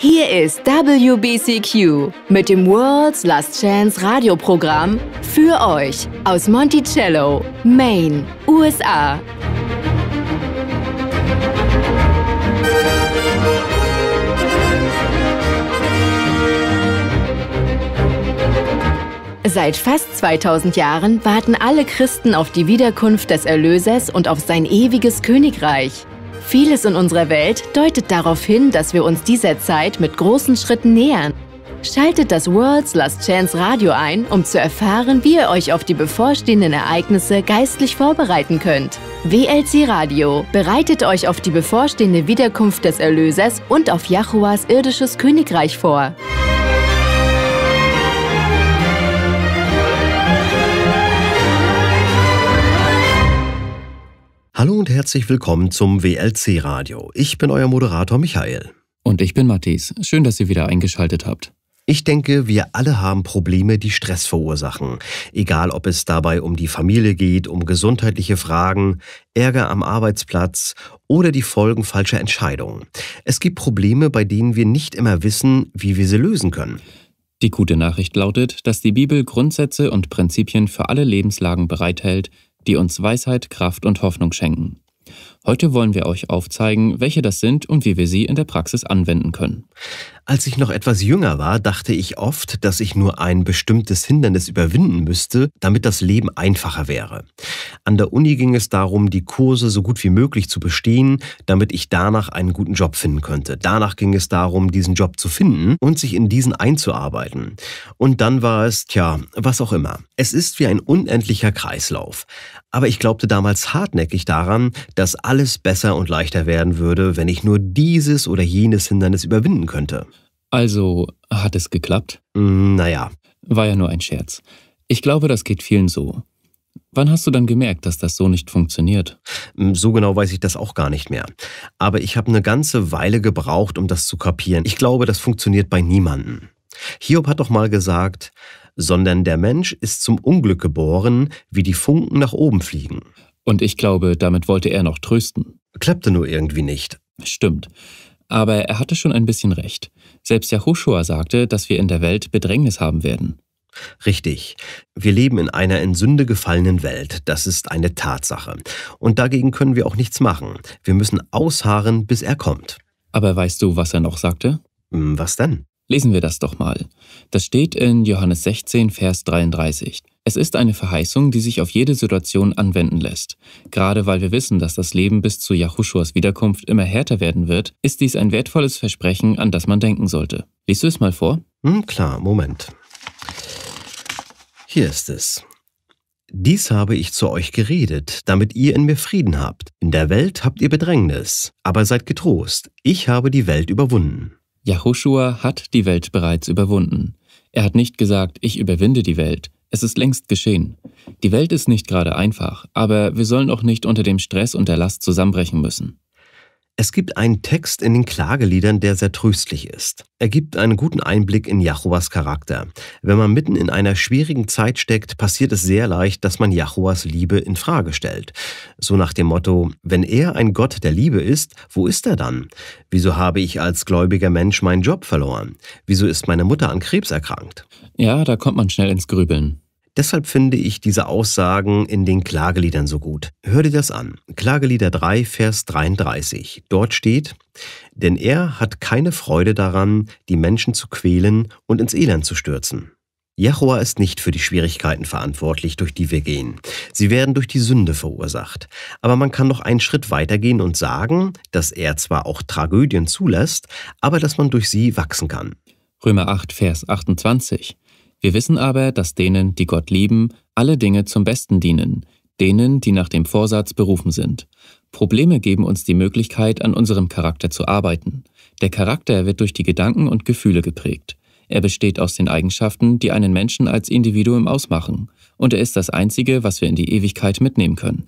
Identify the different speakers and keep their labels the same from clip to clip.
Speaker 1: Hier ist WBCQ mit dem World's Last Chance Radioprogramm für euch aus Monticello, Maine, USA. Seit fast 2000 Jahren warten alle Christen auf die Wiederkunft des Erlösers und auf sein ewiges Königreich. Vieles in unserer Welt deutet darauf hin, dass wir uns dieser Zeit mit großen Schritten nähern. Schaltet das World's Last Chance Radio ein, um zu erfahren, wie ihr euch auf die bevorstehenden Ereignisse geistlich vorbereiten könnt. WLC Radio bereitet euch auf die bevorstehende Wiederkunft des Erlösers und auf Jahuas irdisches Königreich vor.
Speaker 2: Hallo und herzlich willkommen zum WLC Radio. Ich bin euer Moderator Michael. Und ich bin Matthias. Schön, dass ihr wieder eingeschaltet habt. Ich denke, wir alle haben Probleme, die Stress verursachen. Egal, ob es dabei um die Familie geht, um gesundheitliche Fragen, Ärger am Arbeitsplatz oder die Folgen falscher Entscheidungen. Es gibt Probleme, bei denen wir nicht immer wissen, wie wir sie lösen können. Die gute Nachricht lautet, dass die Bibel Grundsätze
Speaker 3: und Prinzipien für alle Lebenslagen bereithält, die uns Weisheit, Kraft und Hoffnung schenken.
Speaker 2: Heute wollen wir euch aufzeigen, welche das sind und wie wir sie in der Praxis anwenden können. Als ich noch etwas jünger war, dachte ich oft, dass ich nur ein bestimmtes Hindernis überwinden müsste, damit das Leben einfacher wäre. An der Uni ging es darum, die Kurse so gut wie möglich zu bestehen, damit ich danach einen guten Job finden könnte. Danach ging es darum, diesen Job zu finden und sich in diesen einzuarbeiten. Und dann war es, tja, was auch immer. Es ist wie ein unendlicher Kreislauf. Aber ich glaubte damals hartnäckig daran, dass alles besser und leichter werden würde, wenn ich nur dieses oder jenes Hindernis überwinden könnte. Also hat es geklappt? Mm, naja. War ja nur ein Scherz. Ich glaube, das geht vielen so. Wann hast du dann gemerkt, dass das so nicht funktioniert? Mm, so genau weiß ich das auch gar nicht mehr. Aber ich habe eine ganze Weile gebraucht, um das zu kapieren. Ich glaube, das funktioniert bei niemandem. Hiob hat doch mal gesagt, sondern der Mensch ist zum Unglück geboren, wie die Funken nach oben fliegen. Und ich glaube, damit wollte er noch trösten. Klappte nur irgendwie nicht. Stimmt. Aber er hatte schon ein bisschen recht. Selbst Yahushua sagte, dass wir in der Welt Bedrängnis haben werden. Richtig. Wir leben in einer in Sünde gefallenen Welt. Das ist eine Tatsache. Und dagegen können wir auch nichts machen. Wir müssen ausharren, bis er kommt. Aber weißt du, was er noch sagte? Hm, was
Speaker 3: denn? Lesen wir das doch mal. Das steht in Johannes 16, Vers 33. Es ist eine Verheißung, die sich auf jede Situation anwenden lässt. Gerade weil wir wissen, dass das Leben bis zu Jahuschuas Wiederkunft immer härter werden wird, ist dies ein wertvolles Versprechen, an das
Speaker 2: man denken sollte. Liest du es mal vor? Hm, klar, Moment. Hier ist es. Dies habe ich zu euch geredet, damit ihr in mir Frieden habt. In der Welt habt ihr Bedrängnis, aber seid getrost, ich habe die Welt überwunden.
Speaker 3: Jahoshua hat die Welt bereits überwunden. Er hat nicht gesagt, ich überwinde die Welt, es ist längst geschehen. Die Welt ist nicht gerade einfach, aber wir sollen auch nicht unter dem Stress und
Speaker 2: der Last zusammenbrechen müssen. Es gibt einen Text in den Klageliedern, der sehr tröstlich ist. Er gibt einen guten Einblick in Jahuas Charakter. Wenn man mitten in einer schwierigen Zeit steckt, passiert es sehr leicht, dass man Jahuas Liebe in Frage stellt. So nach dem Motto, wenn er ein Gott der Liebe ist, wo ist er dann? Wieso habe ich als gläubiger Mensch meinen Job verloren? Wieso ist meine Mutter an Krebs erkrankt? Ja, da kommt man schnell ins Grübeln. Deshalb finde ich diese Aussagen in den Klageliedern so gut. Hör dir das an. Klagelieder 3, Vers 33. Dort steht, denn er hat keine Freude daran, die Menschen zu quälen und ins Elend zu stürzen. Jahua ist nicht für die Schwierigkeiten verantwortlich, durch die wir gehen. Sie werden durch die Sünde verursacht. Aber man kann noch einen Schritt weitergehen und sagen, dass er zwar auch Tragödien zulässt, aber dass man durch sie wachsen kann. Römer 8, Vers 28. Wir wissen aber, dass denen, die
Speaker 3: Gott lieben, alle Dinge zum Besten dienen, denen, die nach dem Vorsatz berufen sind. Probleme geben uns die Möglichkeit, an unserem Charakter zu arbeiten. Der Charakter wird durch die Gedanken und Gefühle geprägt. Er besteht aus den Eigenschaften, die einen Menschen als Individuum
Speaker 2: ausmachen. Und er ist das Einzige, was wir in die Ewigkeit mitnehmen können.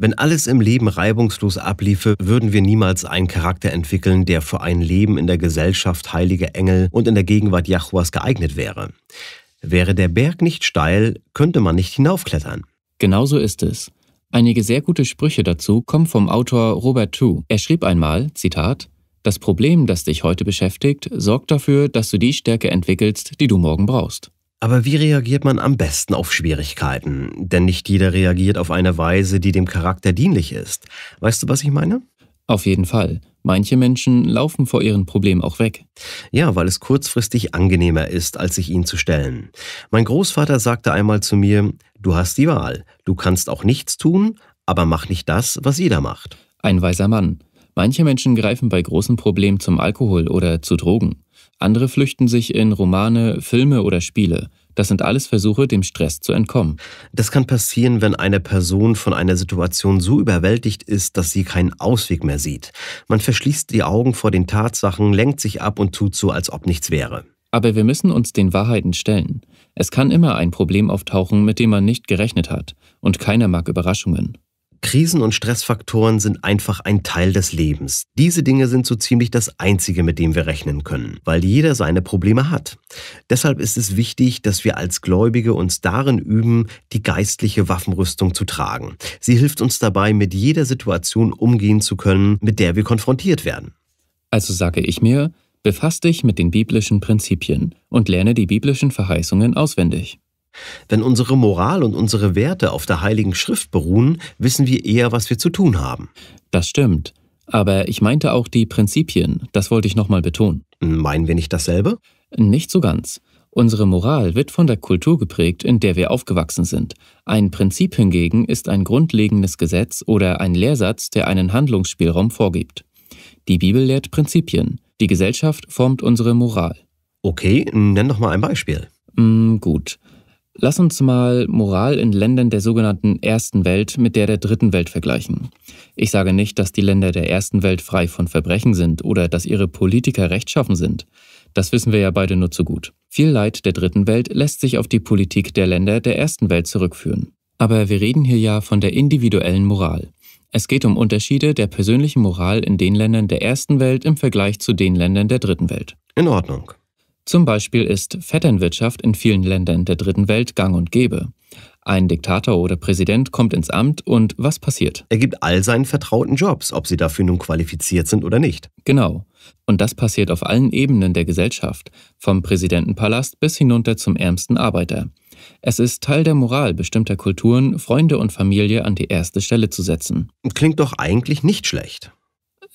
Speaker 2: Wenn alles im Leben reibungslos abliefe, würden wir niemals einen Charakter entwickeln, der für ein Leben in der Gesellschaft heiliger Engel und in der Gegenwart Jahuas geeignet wäre. Wäre der Berg nicht steil, könnte man nicht hinaufklettern. Genauso ist es. Einige sehr gute Sprüche dazu
Speaker 3: kommen vom Autor Robert Tu. Er schrieb einmal, Zitat, Das Problem, das dich heute beschäftigt,
Speaker 2: sorgt dafür, dass du die Stärke entwickelst, die du morgen brauchst. Aber wie reagiert man am besten auf Schwierigkeiten? Denn nicht jeder reagiert auf eine Weise, die dem Charakter dienlich ist. Weißt du, was ich meine? Auf jeden Fall. Manche Menschen laufen vor ihren Problemen auch weg. Ja, weil es kurzfristig angenehmer ist, als sich ihnen zu stellen. Mein Großvater sagte einmal zu mir, du hast die Wahl. Du kannst auch nichts tun, aber mach nicht das, was jeder macht. Ein weiser Mann. Manche Menschen greifen bei großen Problemen zum Alkohol oder zu
Speaker 3: Drogen. Andere flüchten sich in Romane, Filme oder Spiele. Das sind alles Versuche, dem
Speaker 2: Stress zu entkommen. Das kann passieren, wenn eine Person von einer Situation so überwältigt ist, dass sie keinen Ausweg mehr sieht. Man verschließt die Augen vor den Tatsachen, lenkt sich ab und tut so, als ob nichts wäre. Aber wir müssen uns den Wahrheiten stellen. Es kann immer ein Problem auftauchen, mit dem man nicht gerechnet hat. Und keiner mag Überraschungen. Krisen und Stressfaktoren sind einfach ein Teil des Lebens. Diese Dinge sind so ziemlich das Einzige, mit dem wir rechnen können, weil jeder seine Probleme hat. Deshalb ist es wichtig, dass wir als Gläubige uns darin üben, die geistliche Waffenrüstung zu tragen. Sie hilft uns dabei, mit jeder Situation umgehen zu können, mit der wir konfrontiert werden. Also sage ich mir, befasst dich mit den biblischen Prinzipien und lerne die biblischen Verheißungen auswendig. Wenn unsere Moral und unsere Werte auf der Heiligen Schrift beruhen, wissen wir eher, was wir zu tun haben. Das stimmt. Aber ich meinte auch die Prinzipien, das wollte ich nochmal betonen.
Speaker 3: Meinen wir nicht dasselbe? Nicht so ganz. Unsere Moral wird von der Kultur geprägt, in der wir aufgewachsen sind. Ein Prinzip hingegen ist ein grundlegendes Gesetz oder ein Lehrsatz, der einen Handlungsspielraum vorgibt. Die Bibel lehrt Prinzipien. Die Gesellschaft formt unsere Moral. Okay, nenn doch mal ein Beispiel. Mm, gut. Lass uns mal Moral in Ländern der sogenannten Ersten Welt mit der der Dritten Welt vergleichen. Ich sage nicht, dass die Länder der Ersten Welt frei von Verbrechen sind oder dass ihre Politiker rechtschaffen sind. Das wissen wir ja beide nur zu gut. Viel Leid der Dritten Welt lässt sich auf die Politik der Länder der Ersten Welt zurückführen. Aber wir reden hier ja von der individuellen Moral. Es geht um Unterschiede der persönlichen Moral in den Ländern der Ersten Welt im Vergleich zu den Ländern der Dritten Welt. In Ordnung. Zum Beispiel ist Vetternwirtschaft in vielen Ländern der dritten Welt gang und gäbe. Ein Diktator oder Präsident kommt ins Amt und was passiert? Er gibt all seinen vertrauten Jobs, ob sie dafür nun qualifiziert sind oder nicht. Genau. Und das passiert auf allen Ebenen der Gesellschaft, vom Präsidentenpalast bis hinunter zum ärmsten Arbeiter. Es ist Teil der Moral bestimmter Kulturen, Freunde und Familie an die erste Stelle zu setzen. Klingt doch eigentlich nicht schlecht.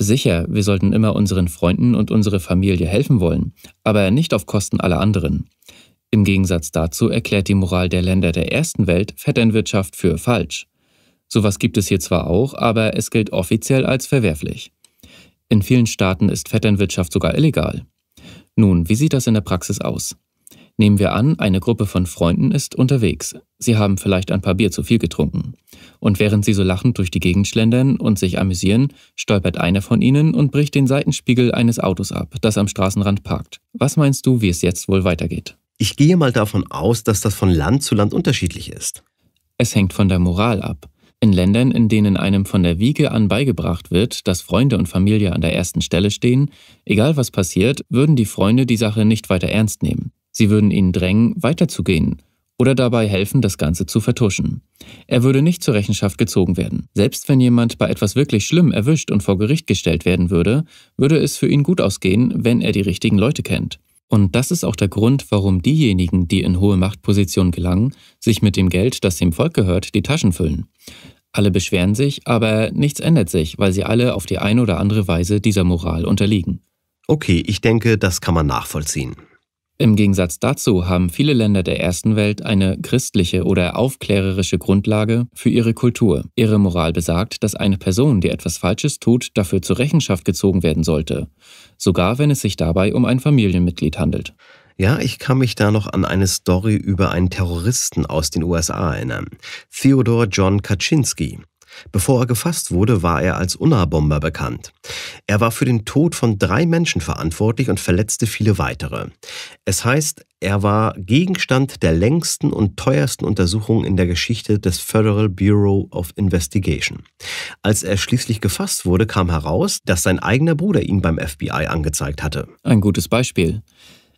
Speaker 3: Sicher, wir sollten immer unseren Freunden und unserer Familie helfen wollen, aber nicht auf Kosten aller anderen. Im Gegensatz dazu erklärt die Moral der Länder der ersten Welt Vetternwirtschaft für falsch. Sowas gibt es hier zwar auch, aber es gilt offiziell als verwerflich. In vielen Staaten ist Vetternwirtschaft sogar illegal. Nun, wie sieht das in der Praxis aus? Nehmen wir an, eine Gruppe von Freunden ist unterwegs. Sie haben vielleicht ein paar Bier zu viel getrunken. Und während sie so lachend durch die Gegend schlendern und sich amüsieren, stolpert einer von ihnen und bricht den Seitenspiegel eines Autos ab, das am Straßenrand parkt. Was meinst du, wie es jetzt wohl weitergeht? Ich gehe mal davon aus, dass das von Land zu Land unterschiedlich ist. Es hängt von der Moral ab. In Ländern, in denen einem von der Wiege an beigebracht wird, dass Freunde und Familie an der ersten Stelle stehen, egal was passiert, würden die Freunde die Sache nicht weiter ernst nehmen. Sie würden ihn drängen, weiterzugehen oder dabei helfen, das Ganze zu vertuschen. Er würde nicht zur Rechenschaft gezogen werden. Selbst wenn jemand bei etwas wirklich schlimm erwischt und vor Gericht gestellt werden würde, würde es für ihn gut ausgehen, wenn er die richtigen Leute kennt. Und das ist auch der Grund, warum diejenigen, die in hohe Machtpositionen gelangen, sich mit dem Geld, das dem Volk gehört, die Taschen füllen. Alle beschweren sich, aber nichts ändert sich, weil sie alle auf die eine oder andere Weise dieser Moral unterliegen. Okay, ich denke, das kann man nachvollziehen. Im Gegensatz dazu haben viele Länder der ersten Welt eine christliche oder aufklärerische Grundlage für ihre Kultur. Ihre Moral besagt, dass eine Person, die etwas Falsches tut, dafür zur Rechenschaft gezogen werden sollte, sogar wenn es sich dabei um ein
Speaker 2: Familienmitglied handelt. Ja, ich kann mich da noch an eine Story über einen Terroristen aus den USA erinnern. Theodore John Kaczynski. Bevor er gefasst wurde, war er als Unabomber bekannt. Er war für den Tod von drei Menschen verantwortlich und verletzte viele weitere. Es heißt, er war Gegenstand der längsten und teuersten Untersuchung in der Geschichte des Federal Bureau of Investigation. Als er schließlich gefasst wurde, kam heraus, dass sein eigener Bruder ihn beim FBI angezeigt hatte. Ein gutes
Speaker 3: Beispiel.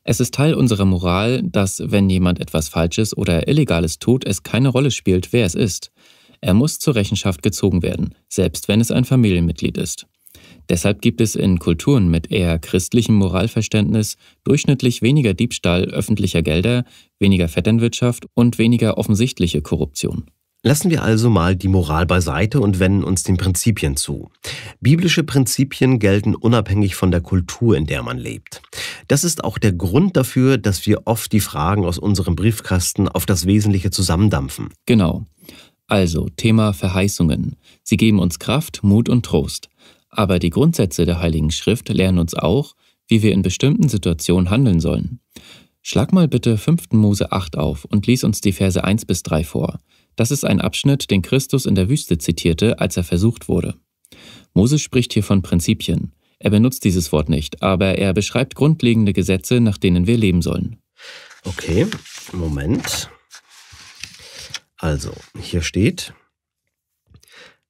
Speaker 3: Es ist Teil unserer Moral, dass wenn jemand etwas Falsches oder Illegales tut, es keine Rolle spielt, wer es ist. Er muss zur Rechenschaft gezogen werden, selbst wenn es ein Familienmitglied ist. Deshalb gibt es in Kulturen mit eher christlichem Moralverständnis durchschnittlich weniger Diebstahl öffentlicher Gelder, weniger Vetternwirtschaft und weniger
Speaker 2: offensichtliche Korruption. Lassen wir also mal die Moral beiseite und wenden uns den Prinzipien zu. Biblische Prinzipien gelten unabhängig von der Kultur, in der man lebt. Das ist auch der Grund dafür, dass wir oft die Fragen aus unserem Briefkasten auf das Wesentliche zusammendampfen. Genau. Also Thema Verheißungen. Sie geben uns Kraft, Mut
Speaker 3: und Trost. Aber die Grundsätze der Heiligen Schrift lehren uns auch, wie wir in bestimmten Situationen handeln sollen. Schlag mal bitte 5. Mose 8 auf und lies uns die Verse 1 bis 3 vor. Das ist ein Abschnitt, den Christus in der Wüste zitierte, als er versucht wurde. Mose spricht hier von Prinzipien. Er benutzt dieses Wort nicht, aber er beschreibt grundlegende
Speaker 2: Gesetze, nach denen wir leben sollen. Okay, Moment. Also, hier steht,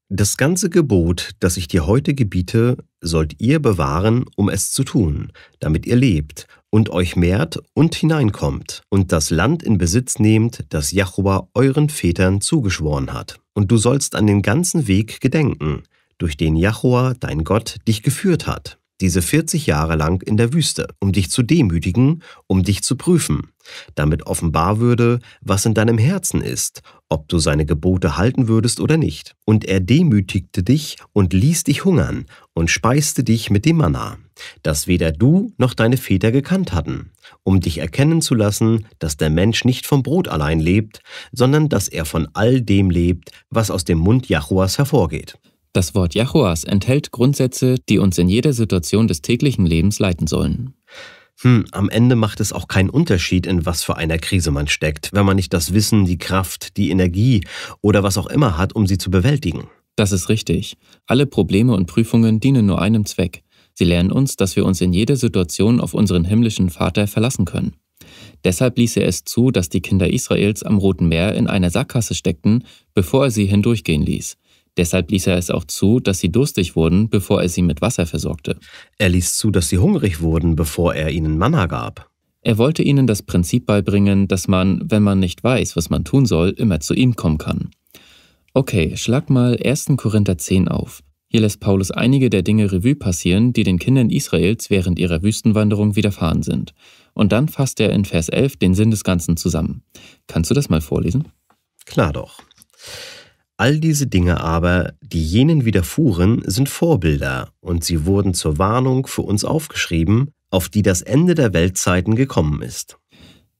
Speaker 2: das ganze Gebot, das ich dir heute gebiete, sollt ihr bewahren, um es zu tun, damit ihr lebt und euch mehrt und hineinkommt und das Land in Besitz nehmt, das Jahua euren Vätern zugeschworen hat. Und du sollst an den ganzen Weg gedenken, durch den Jahua, dein Gott, dich geführt hat diese 40 Jahre lang in der Wüste, um dich zu demütigen, um dich zu prüfen, damit offenbar würde, was in deinem Herzen ist, ob du seine Gebote halten würdest oder nicht. Und er demütigte dich und ließ dich hungern und speiste dich mit dem Manna, das weder du noch deine Väter gekannt hatten, um dich erkennen zu lassen, dass der Mensch nicht vom Brot allein lebt, sondern dass er von all dem lebt, was aus dem Mund Jahuas hervorgeht. Das Wort Yahuas enthält Grundsätze, die uns in jeder Situation des täglichen Lebens leiten sollen. Hm, am Ende macht es auch keinen Unterschied, in was für einer Krise man steckt, wenn man nicht das Wissen, die Kraft, die Energie oder was auch immer hat, um sie zu bewältigen. Das ist richtig. Alle
Speaker 3: Probleme und Prüfungen dienen nur einem Zweck. Sie lernen uns, dass wir uns in jeder Situation auf unseren himmlischen Vater verlassen können. Deshalb ließ er es zu, dass die Kinder Israels am Roten Meer in einer Sackgasse steckten, bevor er sie hindurchgehen ließ. Deshalb ließ er es auch zu, dass sie durstig wurden, bevor er sie mit Wasser versorgte. Er ließ zu, dass sie hungrig wurden, bevor er ihnen Manna gab. Er wollte ihnen das Prinzip beibringen, dass man, wenn man nicht weiß, was man tun soll, immer zu ihm kommen kann. Okay, schlag mal 1. Korinther 10 auf. Hier lässt Paulus einige der Dinge Revue passieren, die den Kindern Israels während ihrer Wüstenwanderung widerfahren sind. Und dann fasst er in Vers 11 den Sinn des Ganzen zusammen. Kannst du das mal vorlesen?
Speaker 2: Klar doch. All diese Dinge aber, die jenen widerfuhren, sind Vorbilder, und sie wurden zur Warnung für uns aufgeschrieben, auf die das Ende der Weltzeiten gekommen ist.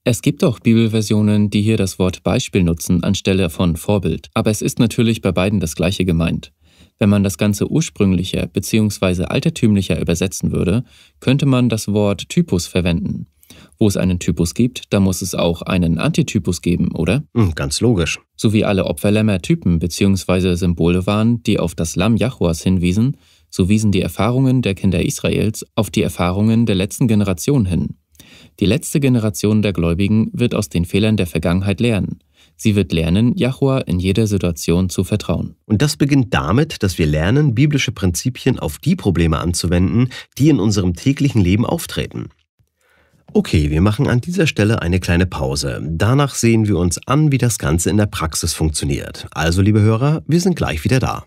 Speaker 2: Es gibt auch Bibelversionen, die hier das Wort Beispiel
Speaker 3: nutzen anstelle von Vorbild, aber es ist natürlich bei beiden das gleiche gemeint. Wenn man das Ganze ursprünglicher bzw. altertümlicher übersetzen würde, könnte man das Wort Typus verwenden. Wo es einen Typus gibt, da muss es auch einen Antitypus geben, oder? Hm, ganz logisch. So wie alle Opferlämmer Typen bzw. Symbole waren, die auf das Lamm Jahuas hinwiesen, so wiesen die Erfahrungen der Kinder Israels auf die Erfahrungen der letzten Generation hin. Die letzte Generation der Gläubigen wird aus den Fehlern der Vergangenheit lernen. Sie
Speaker 2: wird lernen, Jahua in jeder Situation zu vertrauen. Und das beginnt damit, dass wir lernen, biblische Prinzipien auf die Probleme anzuwenden, die in unserem täglichen Leben auftreten. Okay, wir machen an dieser Stelle eine kleine Pause. Danach sehen wir uns an, wie das Ganze in der Praxis funktioniert. Also, liebe Hörer, wir sind gleich wieder da.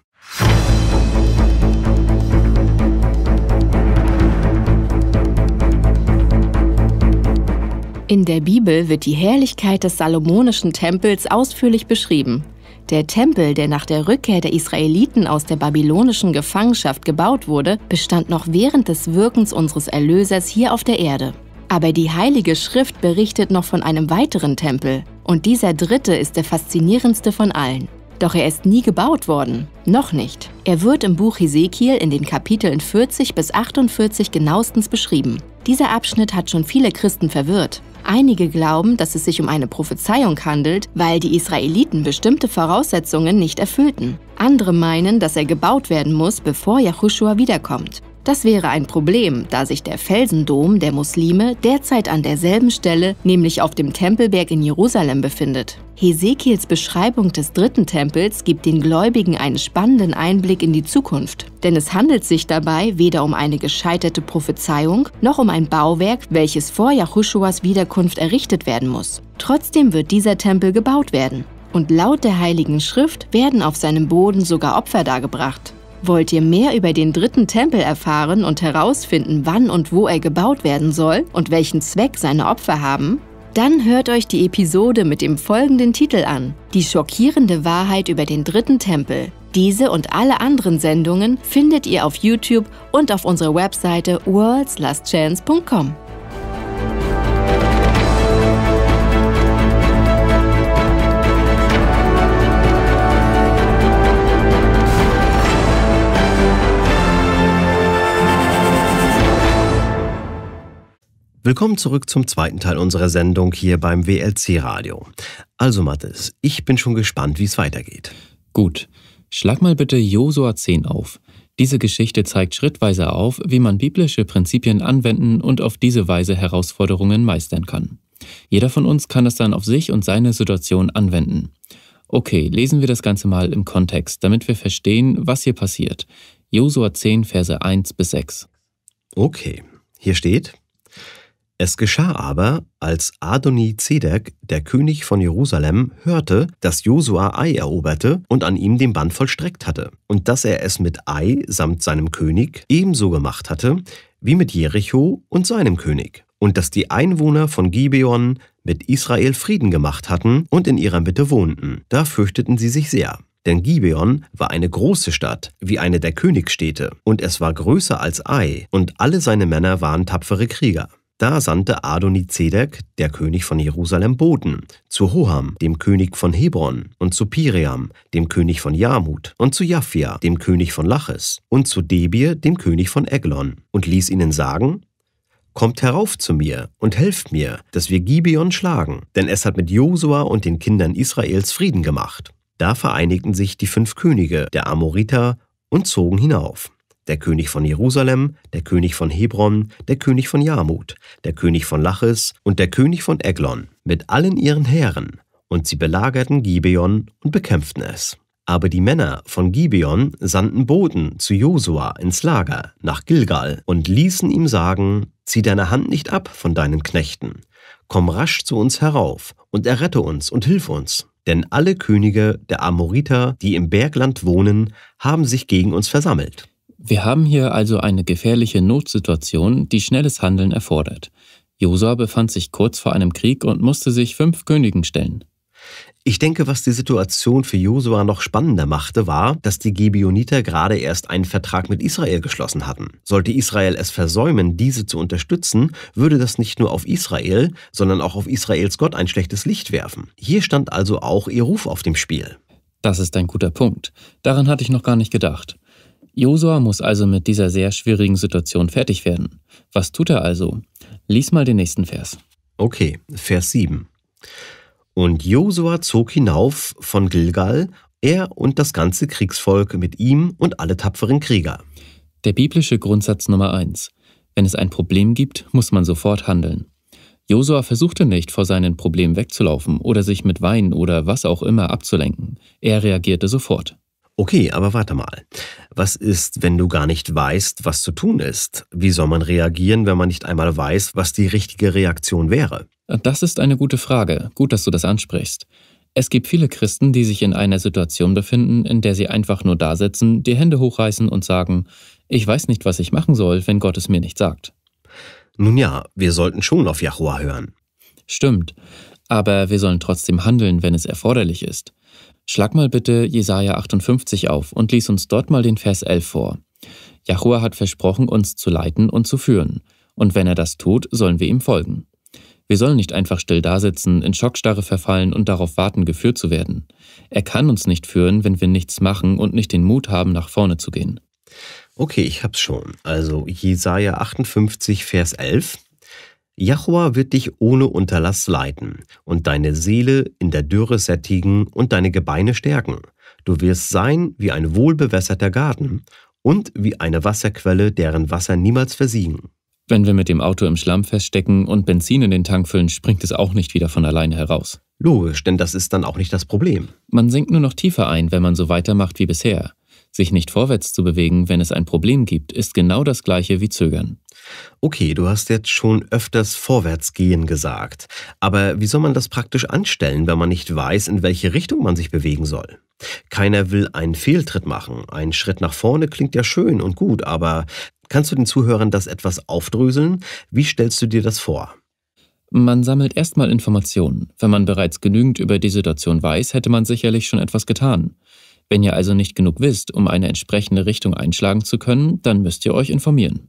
Speaker 1: In der Bibel wird die Herrlichkeit des salomonischen Tempels ausführlich beschrieben. Der Tempel, der nach der Rückkehr der Israeliten aus der babylonischen Gefangenschaft gebaut wurde, bestand noch während des Wirkens unseres Erlösers hier auf der Erde. Aber die Heilige Schrift berichtet noch von einem weiteren Tempel. Und dieser dritte ist der faszinierendste von allen. Doch er ist nie gebaut worden. Noch nicht. Er wird im Buch Hesekiel in den Kapiteln 40 bis 48 genauestens beschrieben. Dieser Abschnitt hat schon viele Christen verwirrt. Einige glauben, dass es sich um eine Prophezeiung handelt, weil die Israeliten bestimmte Voraussetzungen nicht erfüllten. Andere meinen, dass er gebaut werden muss, bevor Yahushua wiederkommt. Das wäre ein Problem, da sich der Felsendom der Muslime derzeit an derselben Stelle, nämlich auf dem Tempelberg in Jerusalem, befindet. Hesekiels Beschreibung des dritten Tempels gibt den Gläubigen einen spannenden Einblick in die Zukunft, denn es handelt sich dabei weder um eine gescheiterte Prophezeiung noch um ein Bauwerk, welches vor Jahuschuas Wiederkunft errichtet werden muss. Trotzdem wird dieser Tempel gebaut werden. Und laut der Heiligen Schrift werden auf seinem Boden sogar Opfer dargebracht. Wollt ihr mehr über den dritten Tempel erfahren und herausfinden, wann und wo er gebaut werden soll und welchen Zweck seine Opfer haben? Dann hört euch die Episode mit dem folgenden Titel an: Die schockierende Wahrheit über den dritten Tempel. Diese und alle anderen Sendungen findet ihr auf YouTube und auf unserer Webseite worldslastchance.com.
Speaker 2: Willkommen zurück zum zweiten Teil unserer Sendung hier beim WLC Radio. Also Mathis, ich bin schon gespannt, wie es weitergeht. Gut. Schlag mal bitte Josua 10 auf.
Speaker 3: Diese Geschichte zeigt schrittweise auf, wie man biblische Prinzipien anwenden und auf diese Weise Herausforderungen meistern kann. Jeder von uns kann es dann auf sich und seine Situation anwenden. Okay, lesen wir das Ganze mal im Kontext, damit wir verstehen, was hier passiert.
Speaker 2: Josua 10, Verse 1 bis 6. Okay, hier steht, es geschah aber, als Adoni-Zedek, der König von Jerusalem, hörte, dass Josua Ai eroberte und an ihm den Band vollstreckt hatte, und dass er es mit Ai samt seinem König ebenso gemacht hatte, wie mit Jericho und seinem König, und dass die Einwohner von Gibeon mit Israel Frieden gemacht hatten und in ihrer Mitte wohnten. Da fürchteten sie sich sehr. Denn Gibeon war eine große Stadt, wie eine der Königsstädte, und es war größer als Ai, und alle seine Männer waren tapfere Krieger. Da sandte Adonizedek, der König von Jerusalem, Boten zu Hoham, dem König von Hebron, und zu Piream, dem König von Jarmut, und zu Japhia, dem König von Laches, und zu Debir, dem König von Eglon, und ließ ihnen sagen, Kommt herauf zu mir und helft mir, dass wir Gibeon schlagen, denn es hat mit Josua und den Kindern Israels Frieden gemacht. Da vereinigten sich die fünf Könige der Amoriter und zogen hinauf der König von Jerusalem, der König von Hebron, der König von Jarmut, der König von Lachis und der König von Eglon, mit allen ihren Heeren, und sie belagerten Gibeon und bekämpften es. Aber die Männer von Gibeon sandten Boten zu Josua ins Lager nach Gilgal und ließen ihm sagen, zieh deine Hand nicht ab von deinen Knechten, komm rasch zu uns herauf und errette uns und hilf uns. Denn alle Könige der Amoriter, die im Bergland wohnen, haben sich gegen uns versammelt. Wir haben hier also eine gefährliche Notsituation, die schnelles Handeln erfordert. Josua befand sich kurz vor einem Krieg und musste sich fünf Königen stellen. Ich denke, was die Situation für Josua noch spannender machte, war, dass die Gibeoniter gerade erst einen Vertrag mit Israel geschlossen hatten. Sollte Israel es versäumen, diese zu unterstützen, würde das nicht nur auf Israel, sondern auch auf Israels Gott ein schlechtes Licht werfen. Hier stand also auch ihr Ruf auf dem Spiel. Das ist ein guter Punkt. Daran hatte ich noch gar nicht gedacht. Josua
Speaker 3: muss also mit dieser sehr schwierigen Situation fertig werden. Was tut er also? Lies mal den
Speaker 2: nächsten Vers. Okay, Vers 7. Und Josua zog hinauf von Gilgal, er und das ganze Kriegsvolk mit ihm und alle tapferen Krieger. Der biblische Grundsatz Nummer 1. Wenn es ein Problem gibt, muss man sofort
Speaker 3: handeln. Josua versuchte nicht, vor seinen Problemen wegzulaufen oder sich mit Wein oder was auch
Speaker 2: immer abzulenken. Er reagierte sofort. Okay, aber warte mal. Was ist, wenn du gar nicht weißt, was zu tun ist? Wie soll man reagieren, wenn man nicht einmal weiß, was die richtige Reaktion wäre? Das ist eine gute Frage. Gut, dass du das ansprichst. Es gibt viele
Speaker 3: Christen, die sich in einer Situation befinden, in der sie einfach nur dasitzen, die Hände hochreißen und sagen, ich weiß nicht, was ich machen soll, wenn Gott es mir nicht sagt. Nun ja, wir sollten schon auf Jahua hören. Stimmt, aber wir sollen trotzdem handeln, wenn es erforderlich ist. Schlag mal bitte Jesaja 58 auf und lies uns dort mal den Vers 11 vor. Jahua hat versprochen, uns zu leiten und zu führen. Und wenn er das tut, sollen wir ihm folgen. Wir sollen nicht einfach still dasitzen, in Schockstarre verfallen und darauf warten, geführt zu werden. Er kann uns nicht führen, wenn wir nichts machen und nicht den Mut haben, nach vorne zu gehen.
Speaker 2: Okay, ich hab's schon. Also Jesaja 58, Vers 11. Jahua wird dich ohne Unterlass leiten und deine Seele in der Dürre sättigen und deine Gebeine stärken. Du wirst sein wie ein wohlbewässerter Garten und wie eine Wasserquelle, deren Wasser niemals versiegen. Wenn wir mit dem Auto im Schlamm feststecken
Speaker 3: und Benzin in den Tank füllen, springt es auch nicht wieder von alleine heraus. Logisch, denn das ist dann auch nicht das Problem. Man sinkt nur noch tiefer ein, wenn man so weitermacht wie bisher. Sich nicht vorwärts zu bewegen, wenn es
Speaker 2: ein Problem gibt, ist genau das gleiche wie zögern. Okay, du hast jetzt schon öfters Vorwärtsgehen gesagt, aber wie soll man das praktisch anstellen, wenn man nicht weiß, in welche Richtung man sich bewegen soll? Keiner will einen Fehltritt machen. Ein Schritt nach vorne klingt ja schön und gut, aber kannst du den Zuhörern das etwas aufdröseln? Wie stellst du dir das vor?
Speaker 3: Man sammelt erstmal Informationen. Wenn man bereits genügend über die Situation weiß, hätte man sicherlich schon etwas getan. Wenn ihr also nicht genug wisst, um eine entsprechende Richtung einschlagen zu können, dann müsst ihr euch informieren.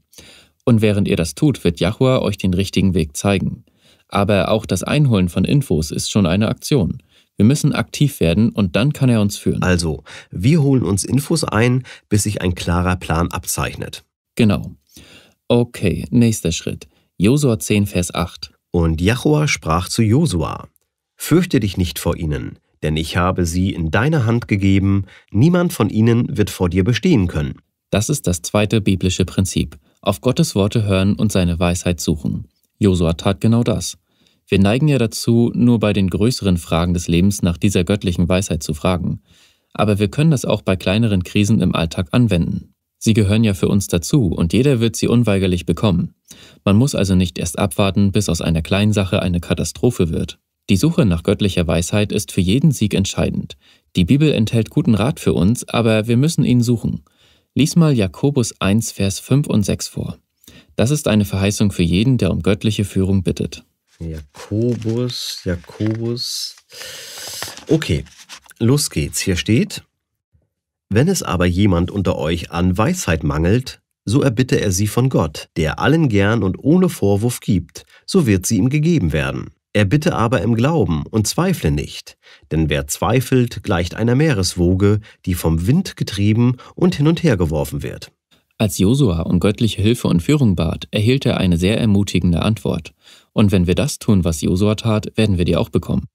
Speaker 3: Und während ihr das tut, wird Yahua euch den richtigen Weg zeigen. Aber auch das Einholen von Infos ist schon eine Aktion. Wir müssen aktiv
Speaker 2: werden und dann kann er uns führen. Also, wir holen uns Infos ein, bis sich ein klarer Plan abzeichnet. Genau. Okay, nächster Schritt. Josua 10, Vers 8. Und Jachua sprach zu Josua, Fürchte dich nicht vor ihnen, denn ich habe sie in deine Hand gegeben, niemand von ihnen wird vor dir bestehen können. Das ist das zweite biblische Prinzip auf Gottes Worte hören und seine Weisheit suchen. Josua
Speaker 3: tat genau das. Wir neigen ja dazu, nur bei den größeren Fragen des Lebens nach dieser göttlichen Weisheit zu fragen. Aber wir können das auch bei kleineren Krisen im Alltag anwenden. Sie gehören ja für uns dazu und jeder wird sie unweigerlich bekommen. Man muss also nicht erst abwarten, bis aus einer kleinen Sache eine Katastrophe wird. Die Suche nach göttlicher Weisheit ist für jeden Sieg entscheidend. Die Bibel enthält guten Rat für uns, aber wir müssen ihn suchen. Lies mal Jakobus 1, Vers 5 und 6 vor. Das ist eine Verheißung für jeden, der um göttliche Führung bittet.
Speaker 2: Jakobus, Jakobus. Okay, los geht's. Hier steht, wenn es aber jemand unter euch an Weisheit mangelt, so erbitte er sie von Gott, der allen gern und ohne Vorwurf gibt, so wird sie ihm gegeben werden. Er bitte aber im Glauben und zweifle nicht, denn wer zweifelt, gleicht einer Meereswoge, die vom Wind getrieben und hin und her geworfen wird.
Speaker 3: Als Josua um göttliche Hilfe und Führung bat, erhielt er eine sehr ermutigende Antwort.
Speaker 2: Und wenn wir das tun, was Josua tat, werden wir die auch bekommen.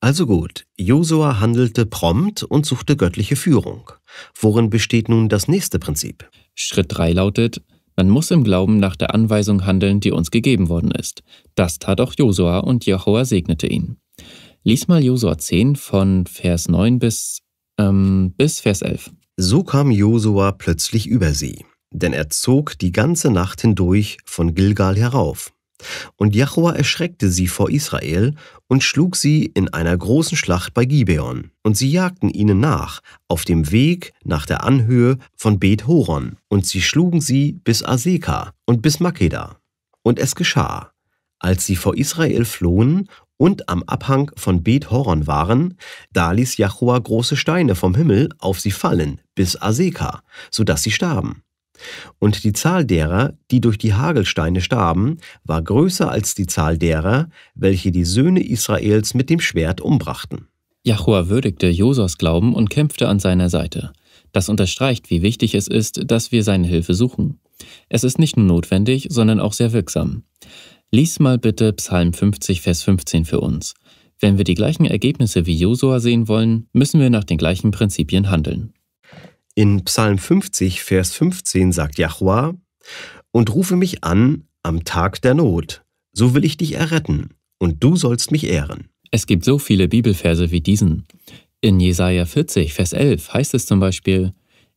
Speaker 2: Also gut, Josua handelte prompt und suchte göttliche Führung. Worin besteht nun das nächste Prinzip?
Speaker 3: Schritt 3 lautet, man muss im Glauben nach der Anweisung handeln, die uns gegeben worden ist. Das tat auch Josua und Jehoah segnete ihn. Lies mal Josua 10 von Vers
Speaker 2: 9 bis, ähm, bis Vers 11. So kam Josua plötzlich über sie, denn er zog die ganze Nacht hindurch von Gilgal herauf und Jachua erschreckte sie vor Israel und schlug sie in einer großen Schlacht bei Gibeon. Und sie jagten ihnen nach, auf dem Weg nach der Anhöhe von Beth Horon. Und sie schlugen sie bis Aseka und bis Makeda. Und es geschah, als sie vor Israel flohen und am Abhang von Beth Horon waren, da ließ Jachua große Steine vom Himmel auf sie fallen bis Aseka, so dass sie starben. Und die Zahl derer, die durch die Hagelsteine starben, war größer als die Zahl derer, welche die Söhne Israels mit dem Schwert umbrachten. Jachua
Speaker 3: würdigte Josas Glauben und kämpfte an seiner Seite. Das unterstreicht, wie wichtig es ist, dass wir seine Hilfe suchen. Es ist nicht nur notwendig, sondern auch sehr wirksam. Lies mal bitte Psalm 50, Vers 15 für uns. Wenn wir die gleichen Ergebnisse wie Josua sehen wollen,
Speaker 2: müssen wir nach den gleichen Prinzipien handeln. In Psalm 50, Vers 15 sagt Yahuwah, Und rufe mich an am Tag der Not, so will ich dich erretten, und du sollst mich ehren. Es gibt so viele Bibelverse wie diesen.
Speaker 3: In Jesaja 40, Vers 11 heißt es zum Beispiel,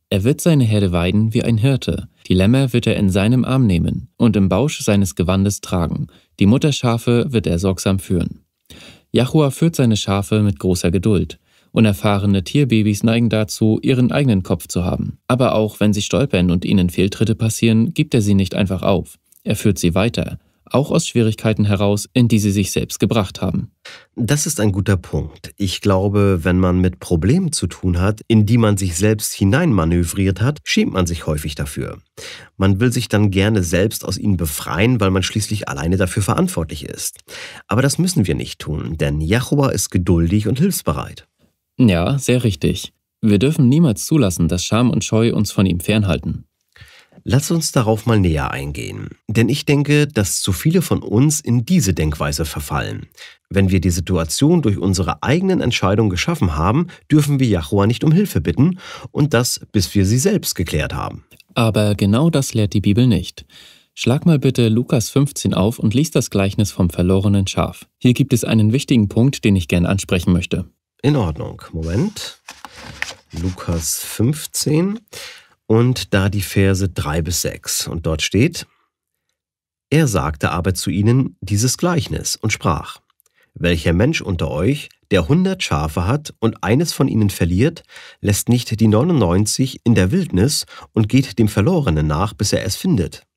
Speaker 3: er wird seine Herde weiden wie ein Hirte, die Lämmer wird er in seinem Arm nehmen und im Bausch seines Gewandes tragen, die Mutterschafe wird er sorgsam führen. Jahua führt seine Schafe mit großer Geduld. Unerfahrene Tierbabys neigen dazu, ihren eigenen Kopf zu haben. Aber auch wenn sie stolpern und ihnen Fehltritte passieren, gibt er sie nicht einfach auf. Er führt sie weiter, auch aus Schwierigkeiten
Speaker 2: heraus, in die sie sich selbst gebracht haben. Das ist ein guter Punkt. Ich glaube, wenn man mit Problemen zu tun hat, in die man sich selbst hineinmanövriert hat, schämt man sich häufig dafür. Man will sich dann gerne selbst aus ihnen befreien, weil man schließlich alleine dafür verantwortlich ist. Aber das müssen wir nicht tun, denn Jachoba ist geduldig und hilfsbereit.
Speaker 3: Ja, sehr richtig. Wir dürfen niemals zulassen, dass Scham und Scheu uns von ihm fernhalten.
Speaker 2: Lass uns darauf mal näher eingehen. Denn ich denke, dass zu viele von uns in diese Denkweise verfallen. Wenn wir die Situation durch unsere eigenen Entscheidungen geschaffen haben, dürfen wir Jahua nicht um Hilfe bitten und das, bis wir sie selbst geklärt haben.
Speaker 3: Aber genau das lehrt die Bibel nicht. Schlag mal bitte Lukas 15 auf und lies das Gleichnis vom verlorenen Schaf. Hier gibt es einen wichtigen Punkt, den ich gern ansprechen möchte.
Speaker 2: In Ordnung. Moment. Lukas 15 und da die Verse 3 bis 6. Und dort steht, er sagte aber zu ihnen dieses Gleichnis und sprach, welcher Mensch unter euch, der hundert Schafe hat und eines von ihnen verliert, lässt nicht die 99 in der Wildnis und geht dem Verlorenen nach, bis er es findet.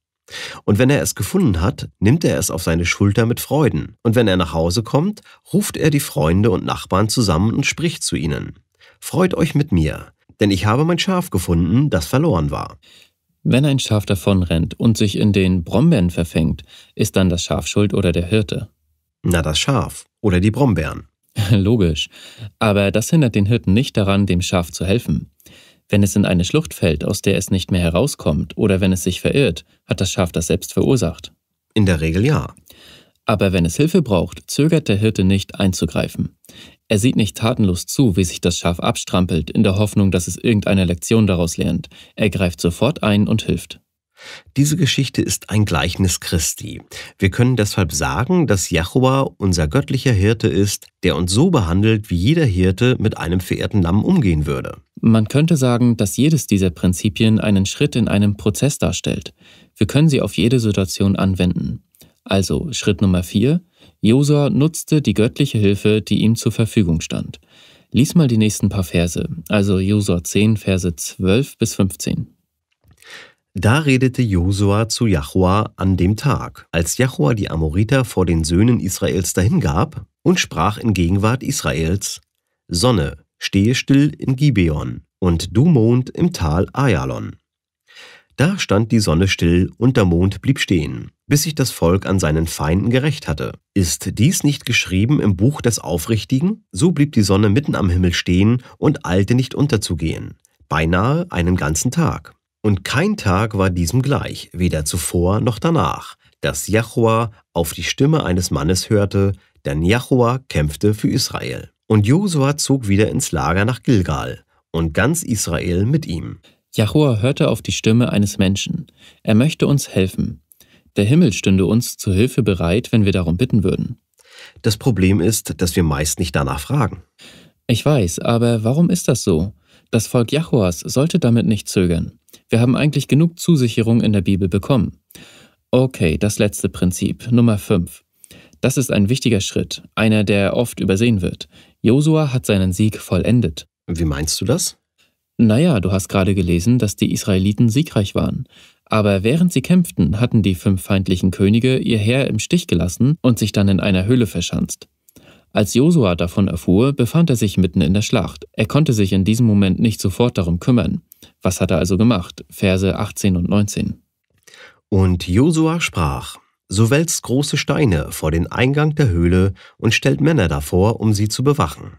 Speaker 2: Und wenn er es gefunden hat, nimmt er es auf seine Schulter mit Freuden. Und wenn er nach Hause kommt, ruft er die Freunde und Nachbarn zusammen und spricht zu ihnen. Freut euch mit mir, denn ich habe mein Schaf gefunden, das verloren war.
Speaker 3: Wenn ein Schaf davonrennt und sich in den Brombeeren verfängt, ist dann das Schaf schuld oder der Hirte? Na, das Schaf oder die Brombeeren. Logisch. Aber das hindert den Hirten nicht daran, dem Schaf zu helfen. Wenn es in eine Schlucht fällt, aus der es nicht mehr herauskommt, oder wenn es sich verirrt, hat das Schaf das selbst verursacht? In der Regel ja. Aber wenn es Hilfe braucht, zögert der Hirte nicht einzugreifen. Er sieht nicht tatenlos zu, wie sich das Schaf abstrampelt, in der Hoffnung, dass es irgendeine Lektion daraus lernt. Er greift sofort ein und
Speaker 2: hilft. Diese Geschichte ist ein Gleichnis Christi. Wir können deshalb sagen, dass Jachua unser göttlicher Hirte ist, der uns so behandelt, wie jeder Hirte mit einem verehrten Lamm umgehen würde. Man könnte sagen, dass jedes dieser Prinzipien einen Schritt in einem
Speaker 3: Prozess darstellt. Wir können sie auf jede Situation anwenden. Also Schritt Nummer 4. Josua nutzte die göttliche Hilfe, die ihm zur Verfügung stand. Lies mal die
Speaker 2: nächsten paar Verse, also Josua 10, Verse 12 bis 15. Da redete Josua zu Jachua an dem Tag, als Jachua die Amoriter vor den Söhnen Israels dahingab, und sprach in Gegenwart Israels: Sonne, stehe still in Gibeon, und du Mond im Tal Ayalon. Da stand die Sonne still und der Mond blieb stehen, bis sich das Volk an seinen Feinden gerecht hatte. Ist dies nicht geschrieben im Buch des Aufrichtigen? So blieb die Sonne mitten am Himmel stehen und eilte nicht unterzugehen, beinahe einen ganzen Tag. Und kein Tag war diesem gleich, weder zuvor noch danach, dass Jachua auf die Stimme eines Mannes hörte, denn Jachua kämpfte für Israel. Und Josua zog wieder ins Lager nach Gilgal und ganz Israel mit ihm. Jachua hörte auf die Stimme eines
Speaker 3: Menschen. Er möchte uns helfen. Der Himmel stünde uns zur Hilfe bereit, wenn wir darum bitten würden. Das Problem ist, dass wir meist nicht danach fragen. Ich weiß, aber warum ist das so? Das Volk Jachuas sollte damit nicht zögern. Wir haben eigentlich genug Zusicherung in der Bibel bekommen. Okay, das letzte Prinzip, Nummer 5. Das ist ein wichtiger Schritt, einer, der oft übersehen wird. Josua hat seinen Sieg vollendet. Wie meinst du das? Naja, du hast gerade gelesen, dass die Israeliten siegreich waren. Aber während sie kämpften, hatten die fünf feindlichen Könige ihr Heer im Stich gelassen und sich dann in einer Höhle verschanzt. Als Josua davon erfuhr, befand er sich mitten in der Schlacht. Er konnte sich in diesem Moment nicht sofort darum kümmern. Was hat er also gemacht? Verse 18
Speaker 2: und 19. Und Josua sprach, so wälzt große Steine vor den Eingang der Höhle und stellt Männer davor, um sie zu bewachen.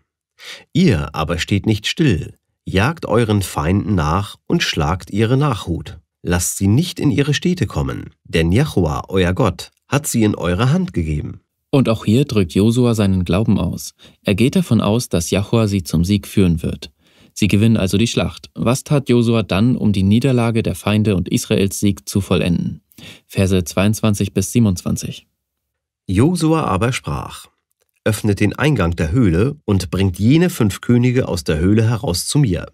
Speaker 2: Ihr aber steht nicht still, jagt euren Feinden nach und schlagt ihre Nachhut. Lasst sie nicht in ihre Städte kommen, denn Jahua, euer Gott, hat sie in eure Hand gegeben. Und auch hier drückt Josua seinen Glauben aus. Er geht davon aus, dass Jahua sie zum Sieg
Speaker 3: führen wird. Sie gewinnen also die Schlacht. Was tat Josua dann, um die Niederlage der Feinde und
Speaker 2: Israels Sieg zu vollenden? Verse 22 bis 27. Josua aber sprach: Öffnet den Eingang der Höhle und bringt jene fünf Könige aus der Höhle heraus zu mir.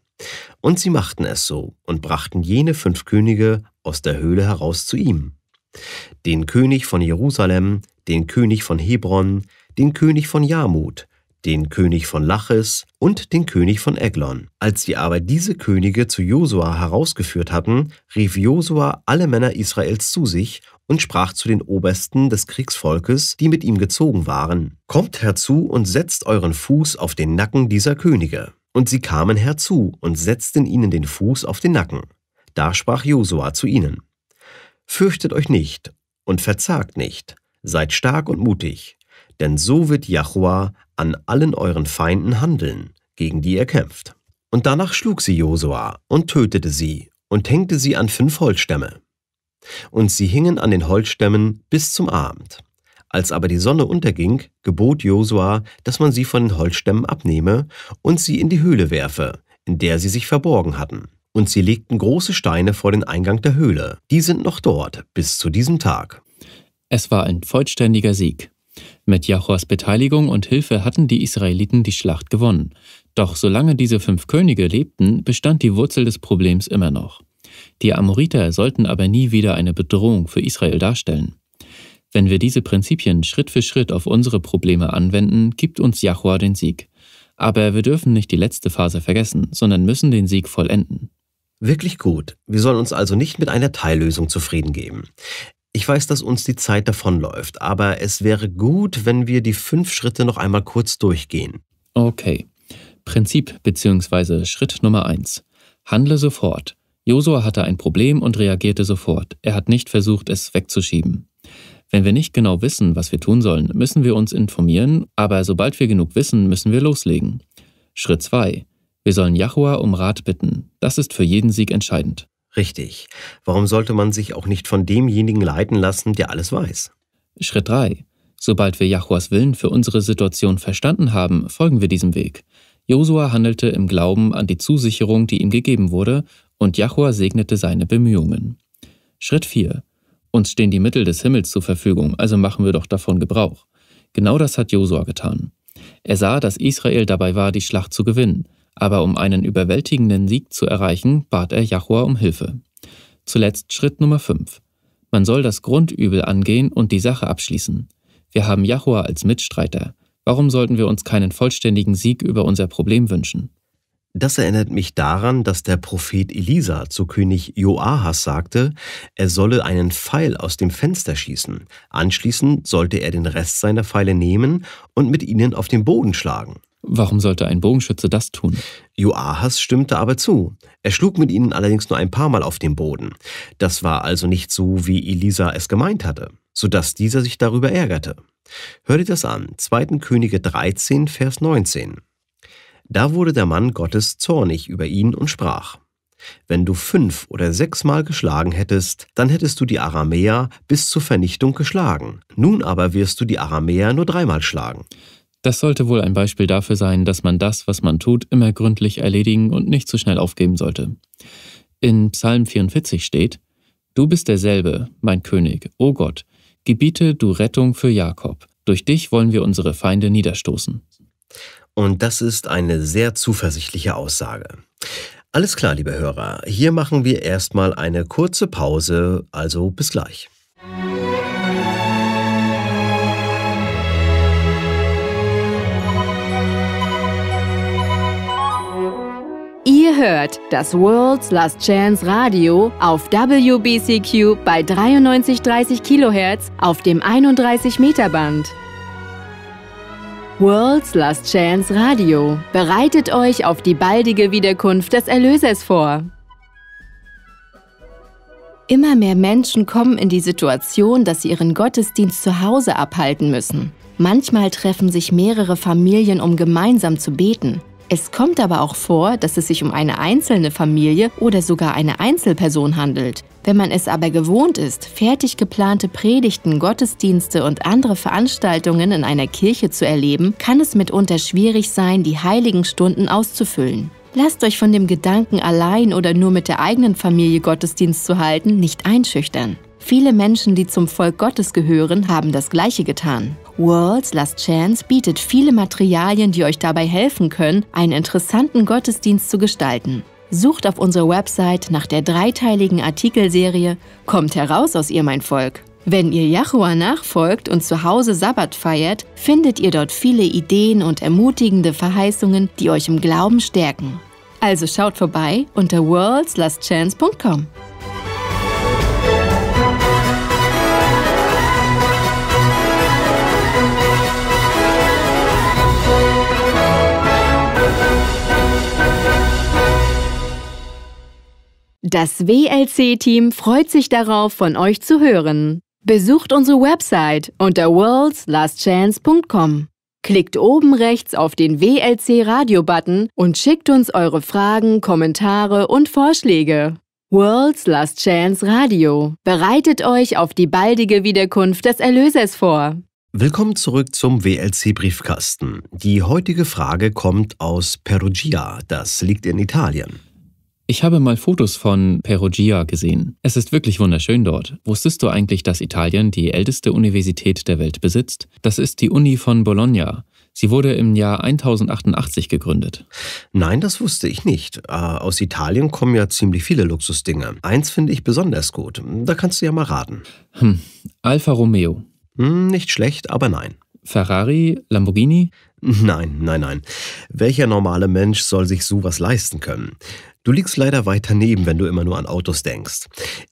Speaker 2: Und sie machten es so und brachten jene fünf Könige aus der Höhle heraus zu ihm. Den König von Jerusalem, den König von Hebron, den König von Jarmut, den König von Lachis und den König von Eglon. Als sie aber diese Könige zu Josua herausgeführt hatten, rief Josua alle Männer Israels zu sich und sprach zu den Obersten des Kriegsvolkes, die mit ihm gezogen waren. Kommt herzu und setzt euren Fuß auf den Nacken dieser Könige. Und sie kamen herzu und setzten ihnen den Fuß auf den Nacken. Da sprach Josua zu ihnen. Fürchtet euch nicht und verzagt nicht, seid stark und mutig, denn so wird Jahua, an allen euren Feinden handeln, gegen die ihr kämpft. Und danach schlug sie Josua und tötete sie und hängte sie an fünf Holzstämme. Und sie hingen an den Holzstämmen bis zum Abend. Als aber die Sonne unterging, gebot Josua, dass man sie von den Holzstämmen abnehme und sie in die Höhle werfe, in der sie sich verborgen hatten. Und sie legten große Steine vor den Eingang der Höhle. Die sind noch dort bis zu diesem Tag. Es war ein vollständiger Sieg.
Speaker 3: Mit Jachoas Beteiligung und Hilfe hatten die Israeliten die Schlacht gewonnen. Doch solange diese fünf Könige lebten, bestand die Wurzel des Problems immer noch. Die Amoriter sollten aber nie wieder eine Bedrohung für Israel darstellen. Wenn wir diese Prinzipien Schritt für Schritt auf unsere Probleme anwenden, gibt uns Jahua den Sieg. Aber wir dürfen nicht die letzte
Speaker 2: Phase vergessen, sondern müssen den Sieg vollenden. Wirklich gut. Wir sollen uns also nicht mit einer Teillösung zufrieden geben. Ich weiß, dass uns die Zeit davonläuft, aber es wäre gut, wenn wir die fünf Schritte noch einmal kurz durchgehen. Okay. Prinzip
Speaker 3: bzw. Schritt Nummer eins: Handle sofort. Josua hatte ein Problem und reagierte sofort. Er hat nicht versucht, es wegzuschieben. Wenn wir nicht genau wissen, was wir tun sollen, müssen wir uns informieren, aber sobald wir genug wissen, müssen wir loslegen. Schritt zwei:
Speaker 2: Wir sollen Yahua um Rat bitten. Das ist für jeden Sieg entscheidend. Richtig. Warum sollte man sich auch nicht von demjenigen leiten lassen, der alles weiß? Schritt 3.
Speaker 3: Sobald wir Jahuas Willen für unsere Situation verstanden haben, folgen wir diesem Weg. Josua handelte im Glauben an die Zusicherung, die ihm gegeben wurde, und Jachua segnete seine Bemühungen. Schritt 4. Uns stehen die Mittel des Himmels zur Verfügung, also machen wir doch davon Gebrauch. Genau das hat Josua getan. Er sah, dass Israel dabei war, die Schlacht zu gewinnen aber um einen überwältigenden Sieg zu erreichen, bat er Jahua um Hilfe. Zuletzt Schritt Nummer 5. Man soll das Grundübel angehen und die Sache abschließen. Wir haben
Speaker 2: Jahua als Mitstreiter. Warum sollten wir uns keinen vollständigen Sieg über unser Problem wünschen? Das erinnert mich daran, dass der Prophet Elisa zu König Joahas sagte, er solle einen Pfeil aus dem Fenster schießen. Anschließend sollte er den Rest seiner Pfeile nehmen und mit ihnen auf den Boden schlagen. Warum sollte ein Bogenschütze das tun? Joahas stimmte aber zu. Er schlug mit ihnen allerdings nur ein paar Mal auf den Boden. Das war also nicht so, wie Elisa es gemeint hatte, sodass dieser sich darüber ärgerte. Hör dir das an, 2. Könige 13, Vers 19. Da wurde der Mann Gottes zornig über ihn und sprach, Wenn du fünf oder sechsmal geschlagen hättest, dann hättest du die Aramäer bis zur Vernichtung geschlagen. Nun aber wirst du die Aramäer nur dreimal schlagen.
Speaker 3: Das sollte wohl ein Beispiel dafür sein, dass man das, was man tut, immer gründlich erledigen und nicht zu schnell aufgeben sollte. In Psalm 44 steht, Du bist derselbe, mein König, o oh Gott, gebiete du Rettung für Jakob,
Speaker 2: durch dich wollen wir unsere Feinde niederstoßen. Und das ist eine sehr zuversichtliche Aussage. Alles klar, liebe Hörer, hier machen wir erstmal eine kurze Pause, also bis gleich.
Speaker 1: Ihr hört das World's Last Chance Radio auf WBCQ bei 93,30 kHz auf dem 31 Meter Band. World's Last Chance Radio bereitet euch auf die baldige Wiederkunft des Erlösers vor. Immer mehr Menschen kommen in die Situation, dass sie ihren Gottesdienst zu Hause abhalten müssen. Manchmal treffen sich mehrere Familien, um gemeinsam zu beten. Es kommt aber auch vor, dass es sich um eine einzelne Familie oder sogar eine Einzelperson handelt. Wenn man es aber gewohnt ist, fertig geplante Predigten, Gottesdienste und andere Veranstaltungen in einer Kirche zu erleben, kann es mitunter schwierig sein, die heiligen Stunden auszufüllen. Lasst euch von dem Gedanken, allein oder nur mit der eigenen Familie Gottesdienst zu halten, nicht einschüchtern. Viele Menschen, die zum Volk Gottes gehören, haben das Gleiche getan. Worlds Last Chance bietet viele Materialien, die euch dabei helfen können, einen interessanten Gottesdienst zu gestalten. Sucht auf unserer Website nach der dreiteiligen Artikelserie Kommt heraus aus ihr, mein Volk. Wenn ihr Jachua nachfolgt und zu Hause Sabbat feiert, findet ihr dort viele Ideen und ermutigende Verheißungen, die euch im Glauben stärken. Also schaut vorbei unter worldslastchance.com. Das WLC-Team freut sich darauf, von euch zu hören. Besucht unsere Website unter worldslastchance.com. Klickt oben rechts auf den WLC Radio-Button und schickt uns eure Fragen, Kommentare und Vorschläge. World's Last Chance Radio. Bereitet euch auf die baldige Wiederkunft des Erlösers vor.
Speaker 2: Willkommen zurück zum WLC Briefkasten. Die heutige Frage kommt aus Perugia, das liegt in Italien. Ich habe mal Fotos von Perugia gesehen. Es ist
Speaker 3: wirklich wunderschön dort. Wusstest du eigentlich, dass Italien die älteste Universität der Welt besitzt? Das
Speaker 2: ist die Uni von Bologna. Sie wurde im Jahr 1088 gegründet. Nein, das wusste ich nicht. Ah, aus Italien kommen ja ziemlich viele Luxusdinge. Eins finde ich besonders gut. Da kannst du ja mal raten. Hm, Alfa Romeo. Hm, nicht schlecht, aber nein. Ferrari, Lamborghini? Nein, nein, nein. Welcher normale Mensch soll sich sowas leisten können? Du liegst leider weit daneben, wenn du immer nur an Autos denkst.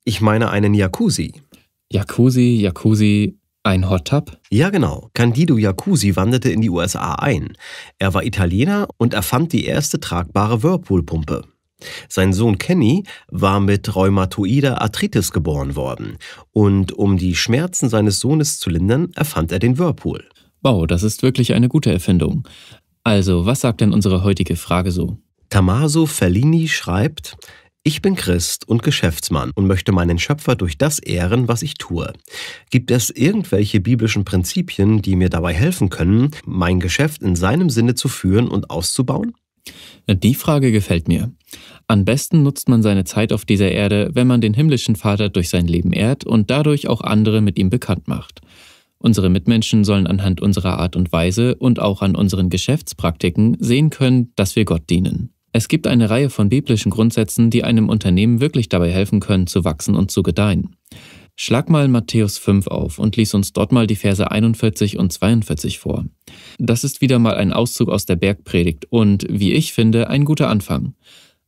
Speaker 2: Ich meine einen Jacuzzi. Jacuzzi, Jacuzzi, ein Hot Tub? Ja, genau. Candido Jacuzzi wanderte in die USA ein. Er war Italiener und erfand die erste tragbare Whirlpool-Pumpe. Sein Sohn Kenny war mit rheumatoider Arthritis geboren worden. Und um die Schmerzen seines Sohnes zu lindern, erfand er den Whirlpool. Wow, das ist wirklich eine gute Erfindung. Also, was sagt denn unsere heutige Frage so? Tamaso Fellini schreibt, ich bin Christ und Geschäftsmann und möchte meinen Schöpfer durch das ehren, was ich tue. Gibt es irgendwelche biblischen Prinzipien, die mir dabei helfen können, mein Geschäft in seinem Sinne zu führen und auszubauen? Die
Speaker 3: Frage gefällt mir. Am besten nutzt man seine Zeit auf dieser Erde, wenn man den himmlischen Vater durch sein Leben ehrt und dadurch auch andere mit ihm bekannt macht. Unsere Mitmenschen sollen anhand unserer Art und Weise und auch an unseren Geschäftspraktiken sehen können, dass wir Gott dienen. Es gibt eine Reihe von biblischen Grundsätzen, die einem Unternehmen wirklich dabei helfen können, zu wachsen und zu gedeihen. Schlag mal Matthäus 5 auf und lies uns dort mal die Verse 41 und 42 vor. Das ist wieder mal ein Auszug aus der Bergpredigt und, wie ich finde, ein
Speaker 2: guter Anfang.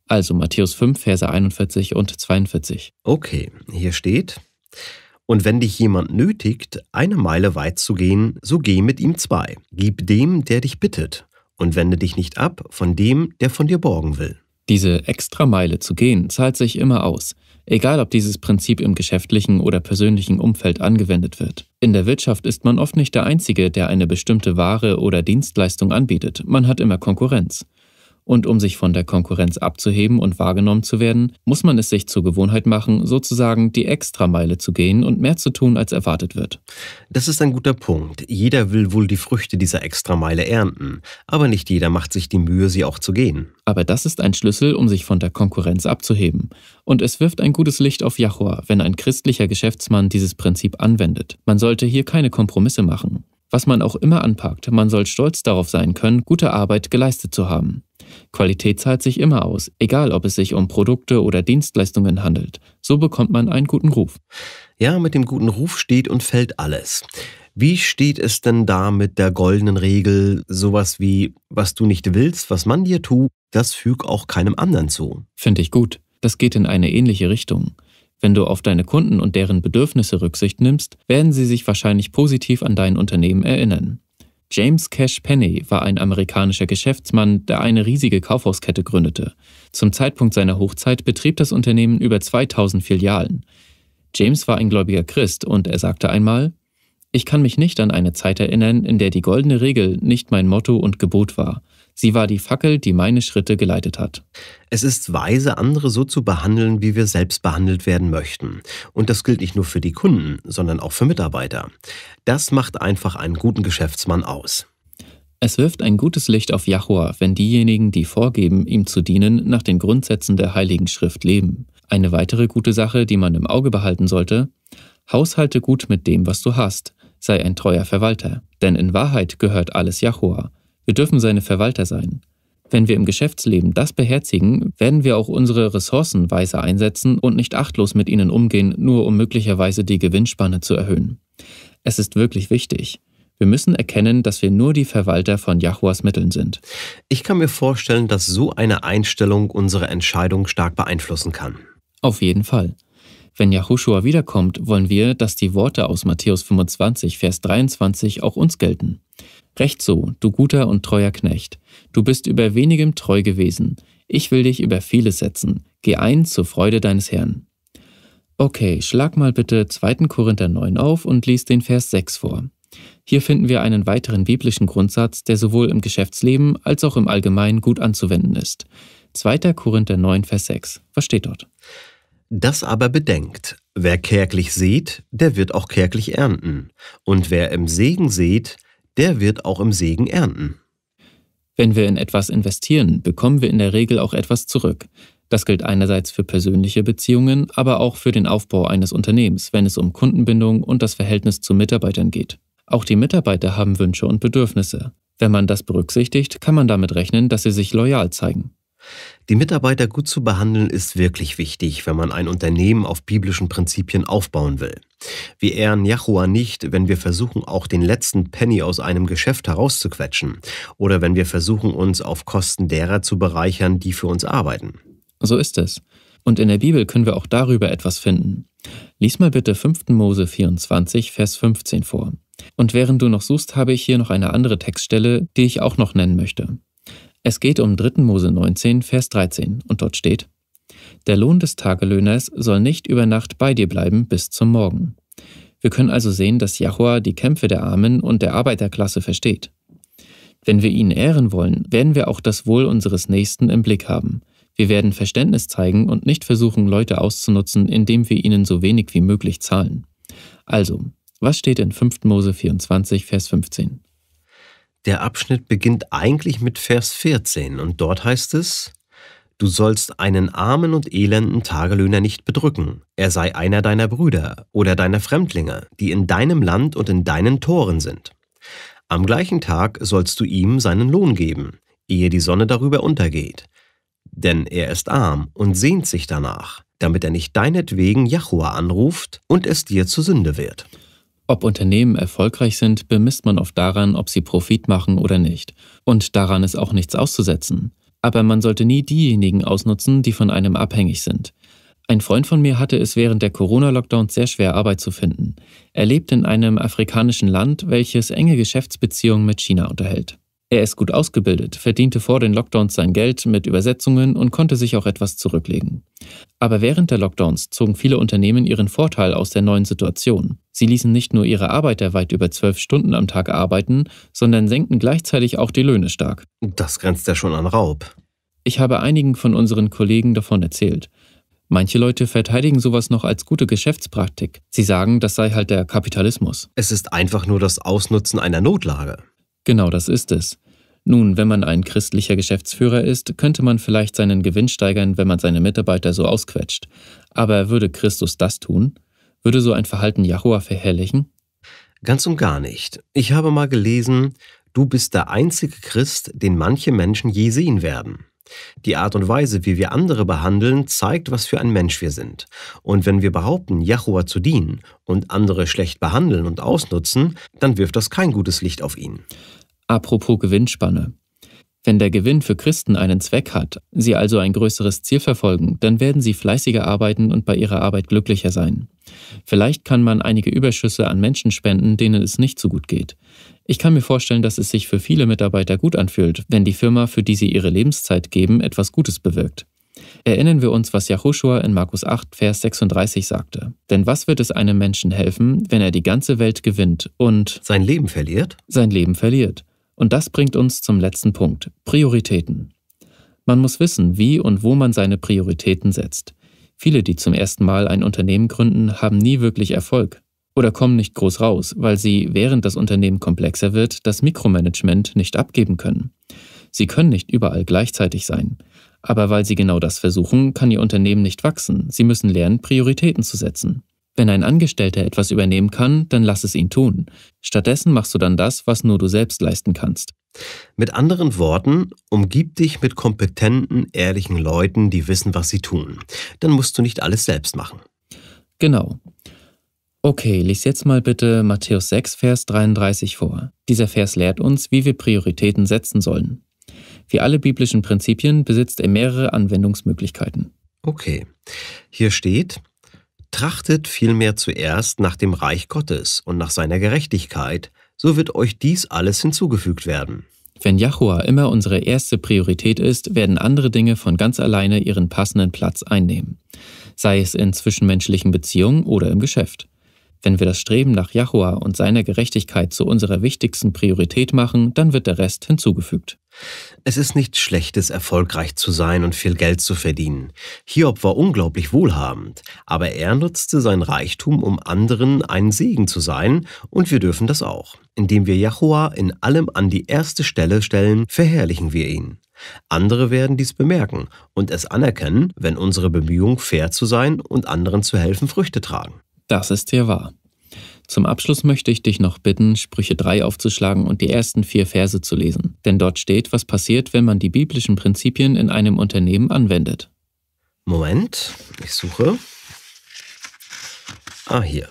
Speaker 2: Also Matthäus 5, Verse 41 und 42. Okay, hier steht, und wenn dich jemand nötigt, eine Meile weit zu gehen, so geh mit ihm zwei. Gib dem, der dich bittet und wende dich nicht ab von dem, der von dir borgen will. Diese Extrameile zu gehen zahlt sich immer aus, egal ob dieses Prinzip
Speaker 3: im geschäftlichen oder persönlichen Umfeld angewendet wird. In der Wirtschaft ist man oft nicht der Einzige, der eine bestimmte Ware oder Dienstleistung anbietet, man hat immer Konkurrenz. Und um sich von der Konkurrenz abzuheben und wahrgenommen zu werden, muss man es sich zur Gewohnheit machen, sozusagen die
Speaker 2: Extrameile zu gehen und mehr zu tun, als erwartet wird. Das ist ein guter Punkt. Jeder will wohl die Früchte dieser Extrameile ernten, aber nicht jeder macht sich die Mühe, sie auch zu gehen. Aber das ist ein Schlüssel, um sich von der Konkurrenz abzuheben. Und es wirft ein gutes Licht auf Jahua, wenn
Speaker 3: ein christlicher Geschäftsmann dieses Prinzip anwendet. Man sollte hier keine Kompromisse machen. Was man auch immer anpackt, man soll stolz darauf sein können, gute Arbeit geleistet zu haben. Qualität zahlt sich immer aus, egal ob es sich um Produkte oder Dienstleistungen handelt. So bekommt man einen guten
Speaker 2: Ruf. Ja, mit dem guten Ruf steht und fällt alles. Wie steht es denn da mit der goldenen Regel, sowas wie, was du nicht willst, was man dir tut, das füg auch keinem anderen zu? Finde ich gut. Das geht in eine ähnliche Richtung. Wenn du auf deine
Speaker 3: Kunden und deren Bedürfnisse Rücksicht nimmst, werden sie sich wahrscheinlich positiv an dein Unternehmen erinnern. James Cash Penny war ein amerikanischer Geschäftsmann, der eine riesige Kaufhauskette gründete. Zum Zeitpunkt seiner Hochzeit betrieb das Unternehmen über 2000 Filialen. James war ein gläubiger Christ und er sagte einmal, ich kann mich nicht an eine Zeit erinnern, in der die goldene Regel nicht mein Motto und Gebot war. Sie war die Fackel, die meine Schritte geleitet
Speaker 2: hat. Es ist weise, andere so zu behandeln, wie wir selbst behandelt werden möchten. Und das gilt nicht nur für die Kunden, sondern auch für Mitarbeiter. Das macht einfach einen guten Geschäftsmann aus. Es wirft ein gutes Licht auf Jahua, wenn diejenigen, die vorgeben, ihm
Speaker 3: zu dienen, nach den Grundsätzen der Heiligen Schrift leben. Eine weitere gute Sache, die man im Auge behalten sollte, haushalte gut mit dem, was du hast, sei ein treuer Verwalter, denn in Wahrheit gehört alles Jahua. Wir dürfen seine Verwalter sein. Wenn wir im Geschäftsleben das beherzigen, werden wir auch unsere Ressourcen weiser einsetzen und nicht achtlos mit ihnen umgehen, nur um möglicherweise die Gewinnspanne zu erhöhen. Es ist wirklich wichtig. Wir müssen
Speaker 2: erkennen, dass wir nur die Verwalter von Jahuas Mitteln sind. Ich kann mir vorstellen, dass so eine Einstellung unsere Entscheidung stark beeinflussen kann. Auf jeden Fall. Wenn Yahushua
Speaker 3: wiederkommt, wollen wir, dass die Worte aus Matthäus 25, Vers 23 auch uns gelten. Recht so, du guter und treuer Knecht, du bist über wenigem treu gewesen, ich will dich über vieles setzen, geh ein zur Freude deines Herrn. Okay, schlag mal bitte 2. Korinther 9 auf und lies den Vers 6 vor. Hier finden wir einen weiteren biblischen Grundsatz, der sowohl im Geschäftsleben als auch im Allgemeinen gut anzuwenden ist.
Speaker 2: 2. Korinther 9, Vers 6. Was steht dort? Das aber bedenkt, wer kärglich sät, der wird auch kärglich ernten, und wer im Segen sät, der wird auch im Segen ernten. Wenn wir in etwas investieren, bekommen wir in der
Speaker 3: Regel auch etwas zurück. Das gilt einerseits für persönliche Beziehungen, aber auch für den Aufbau eines Unternehmens, wenn es um Kundenbindung und das Verhältnis zu Mitarbeitern geht. Auch die Mitarbeiter haben
Speaker 2: Wünsche und Bedürfnisse. Wenn man das berücksichtigt, kann man damit rechnen, dass sie sich loyal zeigen. Die Mitarbeiter gut zu behandeln ist wirklich wichtig, wenn man ein Unternehmen auf biblischen Prinzipien aufbauen will. Wir ehren Jahua nicht, wenn wir versuchen, auch den letzten Penny aus einem Geschäft herauszuquetschen oder wenn wir versuchen, uns auf Kosten derer zu bereichern, die für uns arbeiten. So ist es. Und in der Bibel können wir auch darüber etwas finden.
Speaker 3: Lies mal bitte 5. Mose 24, Vers 15 vor. Und während du noch suchst, habe ich hier noch eine andere Textstelle, die ich auch noch nennen möchte. Es geht um 3. Mose 19, Vers 13 und dort steht, Der Lohn des Tagelöhners soll nicht über Nacht bei dir bleiben bis zum Morgen. Wir können also sehen, dass Jahua die Kämpfe der Armen und der Arbeiterklasse versteht. Wenn wir ihn ehren wollen, werden wir auch das Wohl unseres Nächsten im Blick haben. Wir werden Verständnis zeigen und nicht versuchen, Leute auszunutzen, indem wir ihnen so wenig
Speaker 2: wie möglich zahlen. Also, was steht in 5. Mose 24, Vers 15? Der Abschnitt beginnt eigentlich mit Vers 14 und dort heißt es, Du sollst einen armen und elenden Tagelöhner nicht bedrücken, er sei einer deiner Brüder oder deiner Fremdlinge, die in deinem Land und in deinen Toren sind. Am gleichen Tag sollst du ihm seinen Lohn geben, ehe die Sonne darüber untergeht. Denn er ist arm und sehnt sich danach, damit er nicht deinetwegen Jahua anruft und es dir zur Sünde wird. Ob Unternehmen erfolgreich sind, bemisst man oft daran,
Speaker 3: ob sie Profit machen oder nicht. Und daran ist auch nichts auszusetzen. Aber man sollte nie diejenigen ausnutzen, die von einem abhängig sind. Ein Freund von mir hatte es während der Corona-Lockdowns sehr schwer, Arbeit zu finden. Er lebt in einem afrikanischen Land, welches enge Geschäftsbeziehungen mit China unterhält. Er ist gut ausgebildet, verdiente vor den Lockdowns sein Geld mit Übersetzungen und konnte sich auch etwas zurücklegen. Aber während der Lockdowns zogen viele Unternehmen ihren Vorteil aus der neuen Situation. Sie ließen nicht nur ihre Arbeiter weit über zwölf Stunden am Tag arbeiten, sondern senkten gleichzeitig auch die Löhne stark. Das grenzt ja schon an Raub. Ich habe einigen von unseren Kollegen davon erzählt. Manche Leute verteidigen sowas noch als gute Geschäftspraktik. Sie sagen, das sei halt der Kapitalismus. Es ist einfach nur das Ausnutzen einer Notlage. Genau das ist es. Nun, wenn man ein christlicher Geschäftsführer ist, könnte man vielleicht seinen Gewinn steigern, wenn man seine Mitarbeiter so ausquetscht. Aber würde Christus das tun?
Speaker 2: Würde so ein Verhalten Jahua verherrlichen? Ganz und gar nicht. Ich habe mal gelesen, du bist der einzige Christ, den manche Menschen je sehen werden. Die Art und Weise, wie wir andere behandeln, zeigt, was für ein Mensch wir sind. Und wenn wir behaupten, Jahua zu dienen und andere schlecht behandeln und ausnutzen, dann wirft das kein gutes Licht auf ihn. Apropos Gewinnspanne. Wenn der Gewinn für Christen einen Zweck hat,
Speaker 3: sie also ein größeres Ziel verfolgen, dann werden sie fleißiger arbeiten und bei ihrer Arbeit glücklicher sein. Vielleicht kann man einige Überschüsse an Menschen spenden, denen es nicht so gut geht. Ich kann mir vorstellen, dass es sich für viele Mitarbeiter gut anfühlt, wenn die Firma, für die sie ihre Lebenszeit geben, etwas Gutes bewirkt. Erinnern wir uns, was Yahushua in Markus 8, Vers 36 sagte. Denn was wird es einem Menschen helfen, wenn er die ganze Welt gewinnt und sein Leben verliert? Sein Leben verliert. Und das bringt uns zum letzten Punkt, Prioritäten. Man muss wissen, wie und wo man seine Prioritäten setzt. Viele, die zum ersten Mal ein Unternehmen gründen, haben nie wirklich Erfolg oder kommen nicht groß raus, weil sie, während das Unternehmen komplexer wird, das Mikromanagement nicht abgeben können. Sie können nicht überall gleichzeitig sein. Aber weil sie genau das versuchen, kann ihr Unternehmen nicht wachsen. Sie müssen lernen, Prioritäten zu setzen. Wenn ein Angestellter etwas übernehmen kann, dann lass es ihn tun. Stattdessen machst du dann das, was nur du
Speaker 2: selbst leisten kannst. Mit anderen Worten, umgib dich mit kompetenten, ehrlichen Leuten, die wissen, was sie tun. Dann musst du nicht alles selbst machen. Genau.
Speaker 3: Okay, lies jetzt mal bitte Matthäus 6, Vers 33 vor. Dieser Vers lehrt uns, wie wir Prioritäten setzen sollen. Wie alle biblischen Prinzipien besitzt er mehrere Anwendungsmöglichkeiten.
Speaker 2: Okay, hier steht, Trachtet vielmehr zuerst nach dem Reich Gottes und nach seiner Gerechtigkeit, so wird euch dies alles hinzugefügt werden. Wenn Jahua immer unsere erste Priorität ist, werden andere Dinge
Speaker 3: von ganz alleine ihren passenden Platz einnehmen, sei es in zwischenmenschlichen Beziehungen oder im Geschäft. Wenn wir das Streben nach Jahua und seiner Gerechtigkeit zu unserer wichtigsten Priorität
Speaker 2: machen, dann wird der Rest hinzugefügt. Es ist nichts Schlechtes, erfolgreich zu sein und viel Geld zu verdienen. Hiob war unglaublich wohlhabend, aber er nutzte sein Reichtum, um anderen ein Segen zu sein, und wir dürfen das auch. Indem wir Jahua in allem an die erste Stelle stellen, verherrlichen wir ihn. Andere werden dies bemerken und es anerkennen, wenn unsere Bemühungen fair zu sein und anderen zu helfen Früchte tragen. Das ist hier wahr. Zum Abschluss möchte ich dich noch bitten, Sprüche 3 aufzuschlagen und
Speaker 3: die ersten vier Verse zu lesen, denn dort steht, was passiert, wenn man die biblischen Prinzipien in einem Unternehmen
Speaker 2: anwendet. Moment, ich suche. Ah, hier.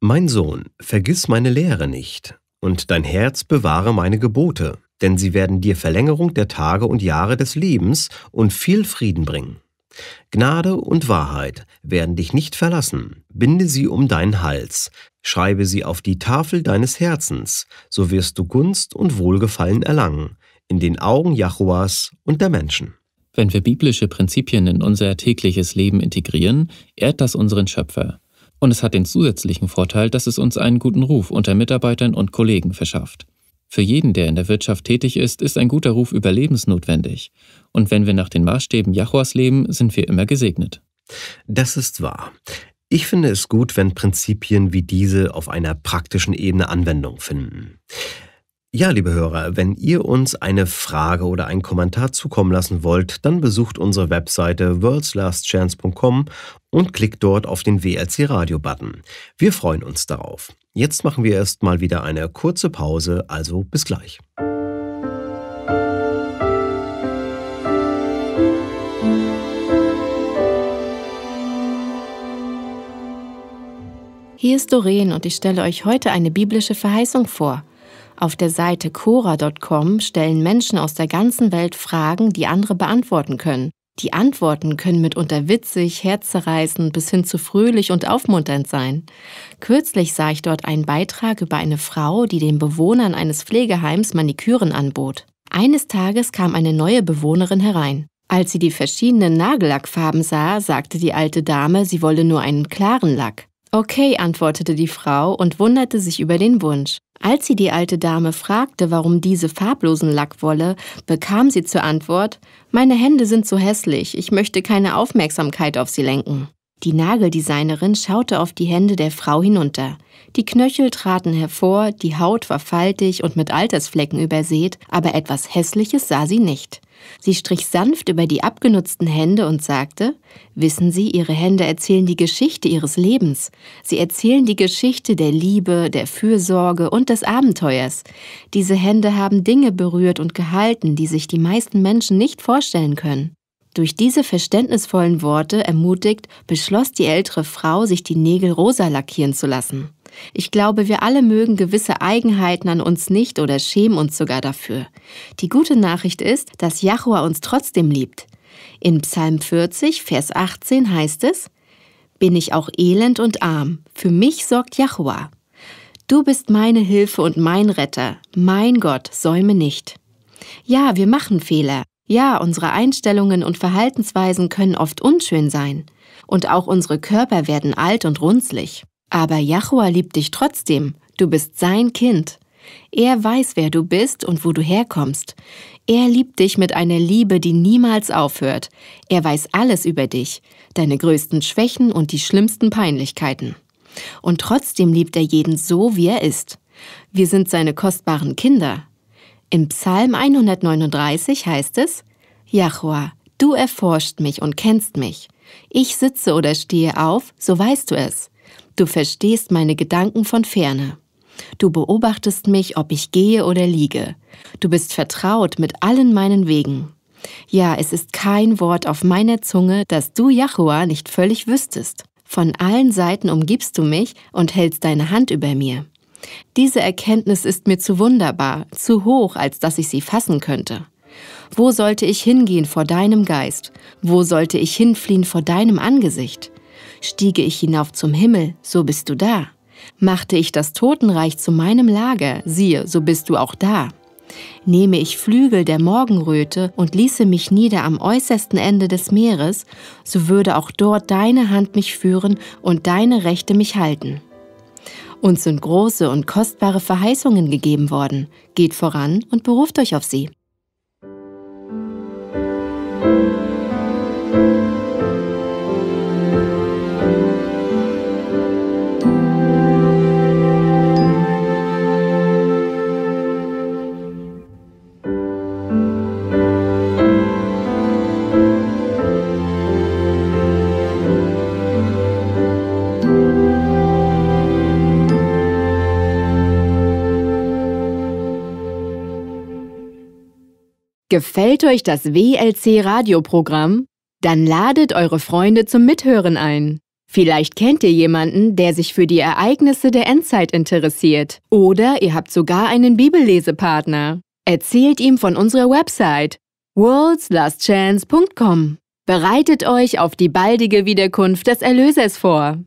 Speaker 2: Mein Sohn, vergiss meine Lehre nicht, und dein Herz bewahre meine Gebote, denn sie werden dir Verlängerung der Tage und Jahre des Lebens und viel Frieden bringen. Gnade und Wahrheit werden dich nicht verlassen, binde sie um deinen Hals, Schreibe sie auf die Tafel deines Herzens, so wirst du Gunst und Wohlgefallen erlangen, in den Augen Jahuas und der Menschen. Wenn wir
Speaker 3: biblische Prinzipien in unser tägliches Leben integrieren, ehrt das unseren Schöpfer. Und es hat den zusätzlichen Vorteil, dass es uns einen guten Ruf unter Mitarbeitern und Kollegen verschafft. Für jeden, der in der Wirtschaft tätig ist, ist ein guter Ruf überlebensnotwendig. Und wenn wir nach den Maßstäben
Speaker 2: Jahuas leben, sind wir immer gesegnet. Das ist wahr. Ich finde es gut, wenn Prinzipien wie diese auf einer praktischen Ebene Anwendung finden. Ja, liebe Hörer, wenn ihr uns eine Frage oder einen Kommentar zukommen lassen wollt, dann besucht unsere Webseite worldslastchance.com und klickt dort auf den WRC Radio Button. Wir freuen uns darauf. Jetzt machen wir erstmal wieder eine kurze Pause, also bis gleich.
Speaker 1: Hier ist Doreen und ich stelle euch heute eine biblische Verheißung vor. Auf der Seite cora.com stellen Menschen aus der ganzen Welt Fragen, die andere beantworten können. Die Antworten können mitunter witzig, herzzerreißend bis hin zu fröhlich und aufmunternd sein. Kürzlich sah ich dort einen Beitrag über eine Frau, die den Bewohnern eines Pflegeheims Maniküren anbot. Eines Tages kam eine neue Bewohnerin herein. Als sie die verschiedenen Nagellackfarben sah, sagte die alte Dame, sie wolle nur einen klaren Lack. Okay, antwortete die Frau und wunderte sich über den Wunsch. Als sie die alte Dame fragte, warum diese farblosen Lackwolle, bekam sie zur Antwort Meine Hände sind so hässlich, ich möchte keine Aufmerksamkeit auf sie lenken. Die Nageldesignerin schaute auf die Hände der Frau hinunter. Die Knöchel traten hervor, die Haut war faltig und mit Altersflecken übersät, aber etwas Hässliches sah sie nicht. Sie strich sanft über die abgenutzten Hände und sagte, Wissen Sie, Ihre Hände erzählen die Geschichte Ihres Lebens. Sie erzählen die Geschichte der Liebe, der Fürsorge und des Abenteuers. Diese Hände haben Dinge berührt und gehalten, die sich die meisten Menschen nicht vorstellen können. Durch diese verständnisvollen Worte ermutigt, beschloss die ältere Frau, sich die Nägel rosa lackieren zu lassen. Ich glaube, wir alle mögen gewisse Eigenheiten an uns nicht oder schämen uns sogar dafür. Die gute Nachricht ist, dass Jahua uns trotzdem liebt. In Psalm 40, Vers 18 heißt es, Bin ich auch elend und arm, für mich sorgt Jahua. Du bist meine Hilfe und mein Retter, mein Gott, säume nicht. Ja, wir machen Fehler, ja, unsere Einstellungen und Verhaltensweisen können oft unschön sein. Und auch unsere Körper werden alt und runzlig. Aber Jahua liebt dich trotzdem. Du bist sein Kind. Er weiß, wer du bist und wo du herkommst. Er liebt dich mit einer Liebe, die niemals aufhört. Er weiß alles über dich, deine größten Schwächen und die schlimmsten Peinlichkeiten. Und trotzdem liebt er jeden so, wie er ist. Wir sind seine kostbaren Kinder. Im Psalm 139 heißt es, Jachua, du erforscht mich und kennst mich. Ich sitze oder stehe auf, so weißt du es. Du verstehst meine Gedanken von ferne. Du beobachtest mich, ob ich gehe oder liege. Du bist vertraut mit allen meinen Wegen. Ja, es ist kein Wort auf meiner Zunge, das du, Jachua, nicht völlig wüsstest. Von allen Seiten umgibst du mich und hältst deine Hand über mir. Diese Erkenntnis ist mir zu wunderbar, zu hoch, als dass ich sie fassen könnte. Wo sollte ich hingehen vor deinem Geist? Wo sollte ich hinfliehen vor deinem Angesicht? Stiege ich hinauf zum Himmel, so bist du da. Machte ich das Totenreich zu meinem Lager, siehe, so bist du auch da. Nehme ich Flügel der Morgenröte und ließe mich nieder am äußersten Ende des Meeres, so würde auch dort deine Hand mich führen und deine Rechte mich halten. Uns sind große und kostbare Verheißungen gegeben worden. Geht voran und beruft euch auf sie. Gefällt euch das WLC-Radioprogramm? Dann ladet eure Freunde zum Mithören ein. Vielleicht kennt ihr jemanden, der sich für die Ereignisse der Endzeit interessiert. Oder ihr habt sogar einen Bibellesepartner. Erzählt ihm von unserer Website worldslastchance.com. Bereitet euch auf die baldige Wiederkunft des Erlösers vor.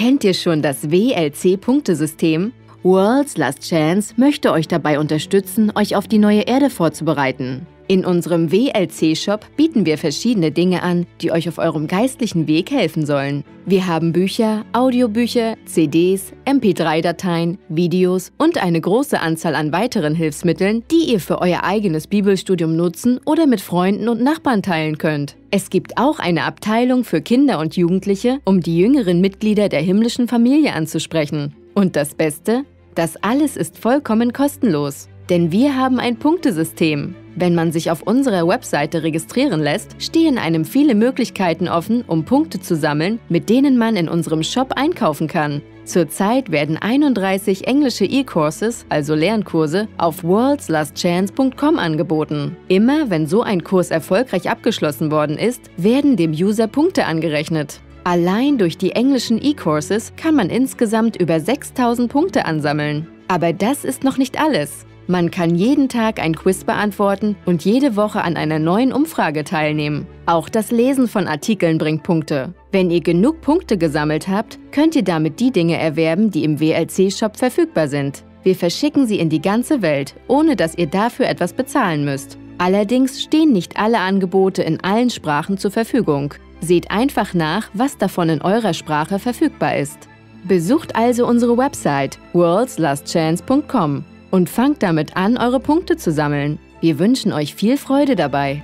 Speaker 1: Kennt ihr schon das WLC-Punktesystem? World's Last Chance möchte euch dabei unterstützen, euch auf die neue Erde vorzubereiten. In unserem WLC-Shop bieten wir verschiedene Dinge an, die euch auf eurem geistlichen Weg helfen sollen. Wir haben Bücher, Audiobücher, CDs, MP3-Dateien, Videos und eine große Anzahl an weiteren Hilfsmitteln, die ihr für euer eigenes Bibelstudium nutzen oder mit Freunden und Nachbarn teilen könnt. Es gibt auch eine Abteilung für Kinder und Jugendliche, um die jüngeren Mitglieder der himmlischen Familie anzusprechen. Und das Beste? Das alles ist vollkommen kostenlos. Denn wir haben ein Punktesystem. Wenn man sich auf unserer Webseite registrieren lässt, stehen einem viele Möglichkeiten offen, um Punkte zu sammeln, mit denen man in unserem Shop einkaufen kann. Zurzeit werden 31 englische E-Courses, also Lernkurse, auf worldslastchance.com angeboten. Immer wenn so ein Kurs erfolgreich abgeschlossen worden ist, werden dem User Punkte angerechnet. Allein durch die englischen E-Courses kann man insgesamt über 6000 Punkte ansammeln. Aber das ist noch nicht alles. Man kann jeden Tag ein Quiz beantworten und jede Woche an einer neuen Umfrage teilnehmen. Auch das Lesen von Artikeln bringt Punkte. Wenn ihr genug Punkte gesammelt habt, könnt ihr damit die Dinge erwerben, die im WLC-Shop verfügbar sind. Wir verschicken sie in die ganze Welt, ohne dass ihr dafür etwas bezahlen müsst. Allerdings stehen nicht alle Angebote in allen Sprachen zur Verfügung. Seht einfach nach, was davon in eurer Sprache verfügbar ist. Besucht also unsere Website worldslastchance.com und fangt damit an, eure Punkte zu sammeln. Wir wünschen euch viel Freude dabei.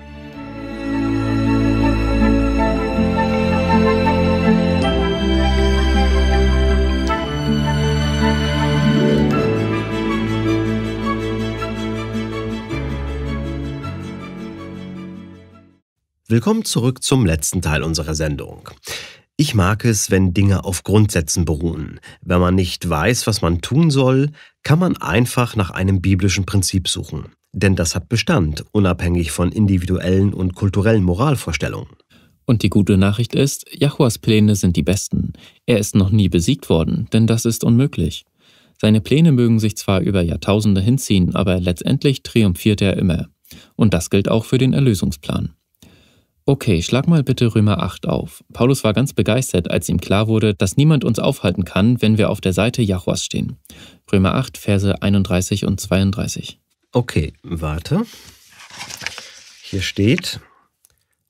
Speaker 2: Willkommen zurück zum letzten Teil unserer Sendung. Ich mag es, wenn Dinge auf Grundsätzen beruhen. Wenn man nicht weiß, was man tun soll, kann man einfach nach einem biblischen Prinzip suchen. Denn das hat Bestand, unabhängig von individuellen und kulturellen Moralvorstellungen. Und die gute Nachricht ist, Jahuas
Speaker 3: Pläne sind die besten. Er ist noch nie besiegt worden, denn das ist unmöglich. Seine Pläne mögen sich zwar über Jahrtausende hinziehen, aber letztendlich triumphiert er immer. Und das gilt auch für den Erlösungsplan. Okay, schlag mal bitte Römer 8 auf. Paulus war ganz begeistert, als ihm klar wurde, dass niemand uns aufhalten kann, wenn wir auf der Seite Jahwas stehen. Römer
Speaker 2: 8, Verse 31 und 32. Okay, warte. Hier steht,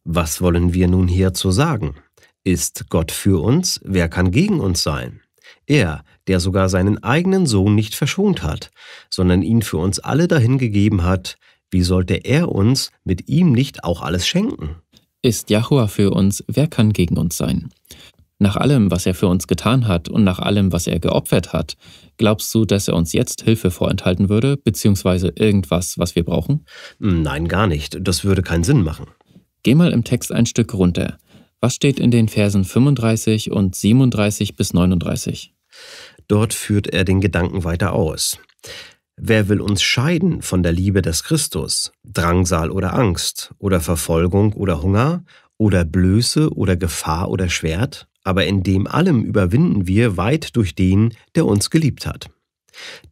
Speaker 2: was wollen wir nun hierzu sagen? Ist Gott für uns? Wer kann gegen uns sein? Er, der sogar seinen eigenen Sohn nicht verschont hat, sondern ihn für uns alle dahingegeben hat, wie sollte er uns mit ihm nicht auch alles schenken? Ist Jahua für uns, wer kann gegen uns sein?
Speaker 3: Nach allem, was er für uns getan hat und nach allem, was er geopfert hat, glaubst du, dass er uns jetzt Hilfe vorenthalten würde, beziehungsweise irgendwas, was wir brauchen? Nein, gar nicht. Das würde keinen Sinn machen. Geh mal im Text ein Stück runter. Was steht in den Versen
Speaker 2: 35 und 37 bis 39? Dort führt er den Gedanken weiter aus. Wer will uns scheiden von der Liebe des Christus? Drangsal oder Angst? Oder Verfolgung oder Hunger? Oder Blöße oder Gefahr oder Schwert? Aber in dem allem überwinden wir weit durch den, der uns geliebt hat.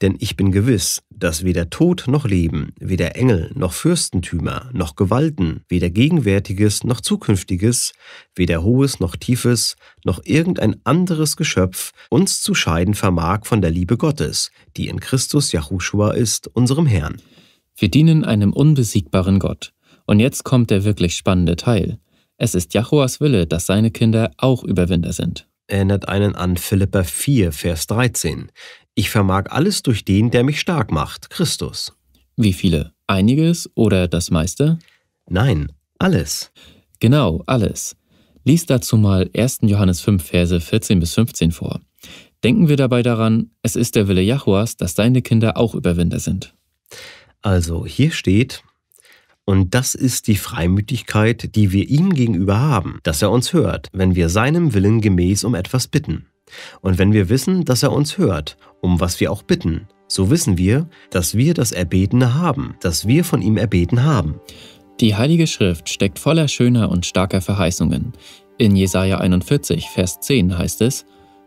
Speaker 2: Denn ich bin gewiss, dass weder Tod noch Leben, weder Engel noch Fürstentümer noch Gewalten, weder Gegenwärtiges noch Zukünftiges, weder Hohes noch Tiefes, noch irgendein anderes Geschöpf uns zu scheiden vermag von der Liebe Gottes, die in Christus Yahushua ist, unserem Herrn. Wir dienen einem unbesiegbaren Gott.
Speaker 3: Und jetzt kommt der wirklich spannende Teil. Es ist Jachuas Wille, dass seine Kinder auch
Speaker 2: Überwinder sind erinnert einen an Philippa 4, Vers 13. Ich vermag alles durch den, der mich stark macht, Christus. Wie viele? Einiges oder das meiste?
Speaker 3: Nein, alles. Genau, alles. Lies dazu mal 1. Johannes 5, Verse 14 bis 15 vor. Denken wir dabei daran, es ist der Wille Jahuas, dass
Speaker 2: deine Kinder auch Überwinder sind. Also, hier steht, und das ist die Freimütigkeit, die wir ihm gegenüber haben, dass er uns hört, wenn wir seinem Willen gemäß um etwas bitten und wenn wir wissen, dass er uns hört, um was wir auch bitten, so wissen wir, dass wir das Erbetene haben, dass wir von ihm erbeten haben.
Speaker 3: Die Heilige Schrift steckt voller schöner und starker Verheißungen. In Jesaja 41, Vers 10 heißt es: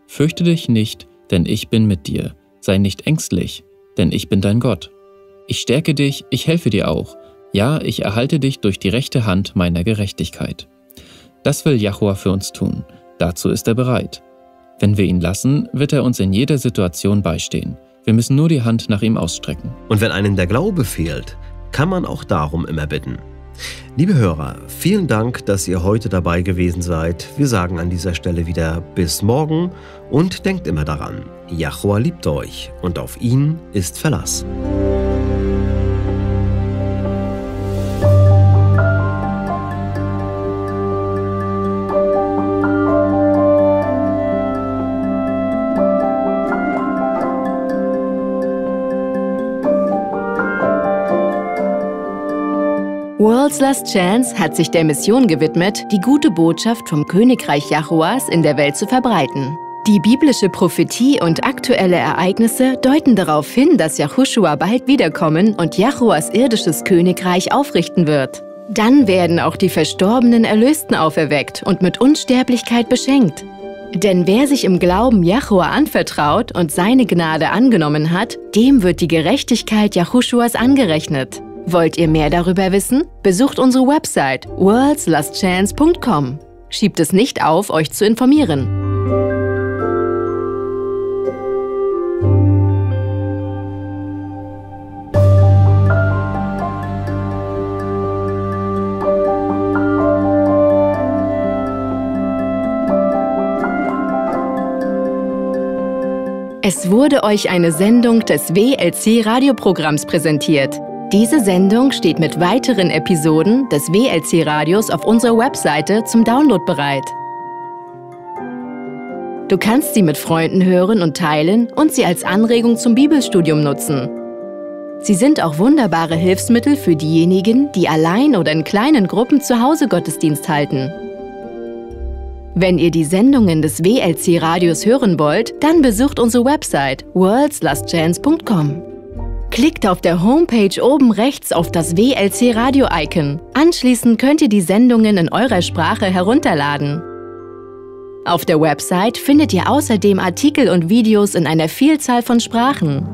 Speaker 3: Fürchte dich nicht, denn ich bin mit dir. Sei nicht ängstlich, denn ich bin dein Gott. Ich stärke dich, ich helfe dir auch. Ja, ich erhalte dich durch die rechte Hand meiner Gerechtigkeit. Das will Jahua für uns tun. Dazu ist er bereit. Wenn wir ihn lassen, wird er uns in jeder Situation beistehen. Wir müssen
Speaker 2: nur die Hand nach ihm ausstrecken. Und wenn einem der Glaube fehlt, kann man auch darum immer bitten. Liebe Hörer, vielen Dank, dass ihr heute dabei gewesen seid. Wir sagen an dieser Stelle wieder bis morgen und denkt immer daran, Jachua liebt euch und auf ihn ist Verlass.
Speaker 1: Michael's Last Chance hat sich der Mission gewidmet, die gute Botschaft vom Königreich Jahuas in der Welt zu verbreiten. Die biblische Prophetie und aktuelle Ereignisse deuten darauf hin, dass Yahushua bald wiederkommen und Yahuas irdisches Königreich aufrichten wird. Dann werden auch die verstorbenen Erlösten auferweckt und mit Unsterblichkeit beschenkt. Denn wer sich im Glauben Jahua anvertraut und seine Gnade angenommen hat, dem wird die Gerechtigkeit Jahushuas angerechnet. Wollt ihr mehr darüber wissen? Besucht unsere Website worldslastchance.com. Schiebt es nicht auf, euch zu informieren. Es wurde euch eine Sendung des WLC Radioprogramms präsentiert. Diese Sendung steht mit weiteren Episoden des WLC-Radios auf unserer Webseite zum Download bereit. Du kannst sie mit Freunden hören und teilen und sie als Anregung zum Bibelstudium nutzen. Sie sind auch wunderbare Hilfsmittel für diejenigen, die allein oder in kleinen Gruppen zu Hause Gottesdienst halten. Wenn ihr die Sendungen des WLC-Radios hören wollt, dann besucht unsere Website worldslastchance.com. Klickt auf der Homepage oben rechts auf das WLC Radio-Icon. Anschließend könnt ihr die Sendungen in eurer Sprache herunterladen. Auf der Website findet ihr außerdem Artikel und Videos in einer Vielzahl von Sprachen.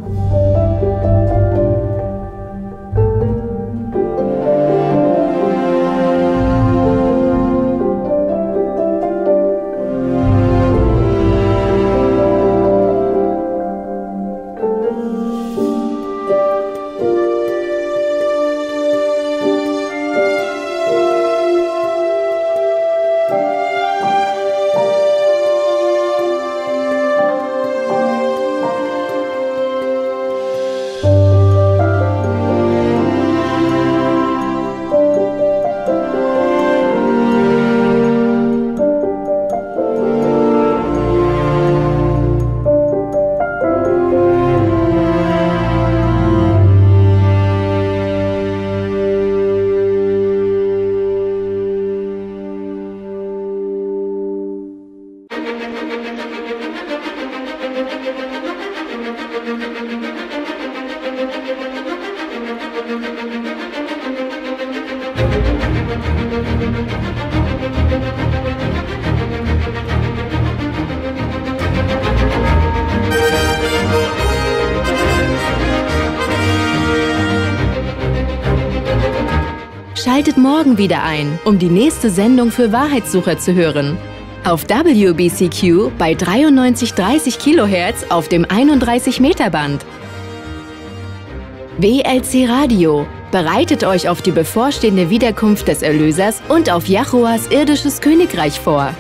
Speaker 1: morgen wieder ein, um die nächste Sendung für Wahrheitssucher zu hören. Auf WBCQ bei 9330 kHz auf dem 31 Meter Band. WLC Radio bereitet euch auf die bevorstehende Wiederkunft des Erlösers und auf Jachuas irdisches Königreich vor.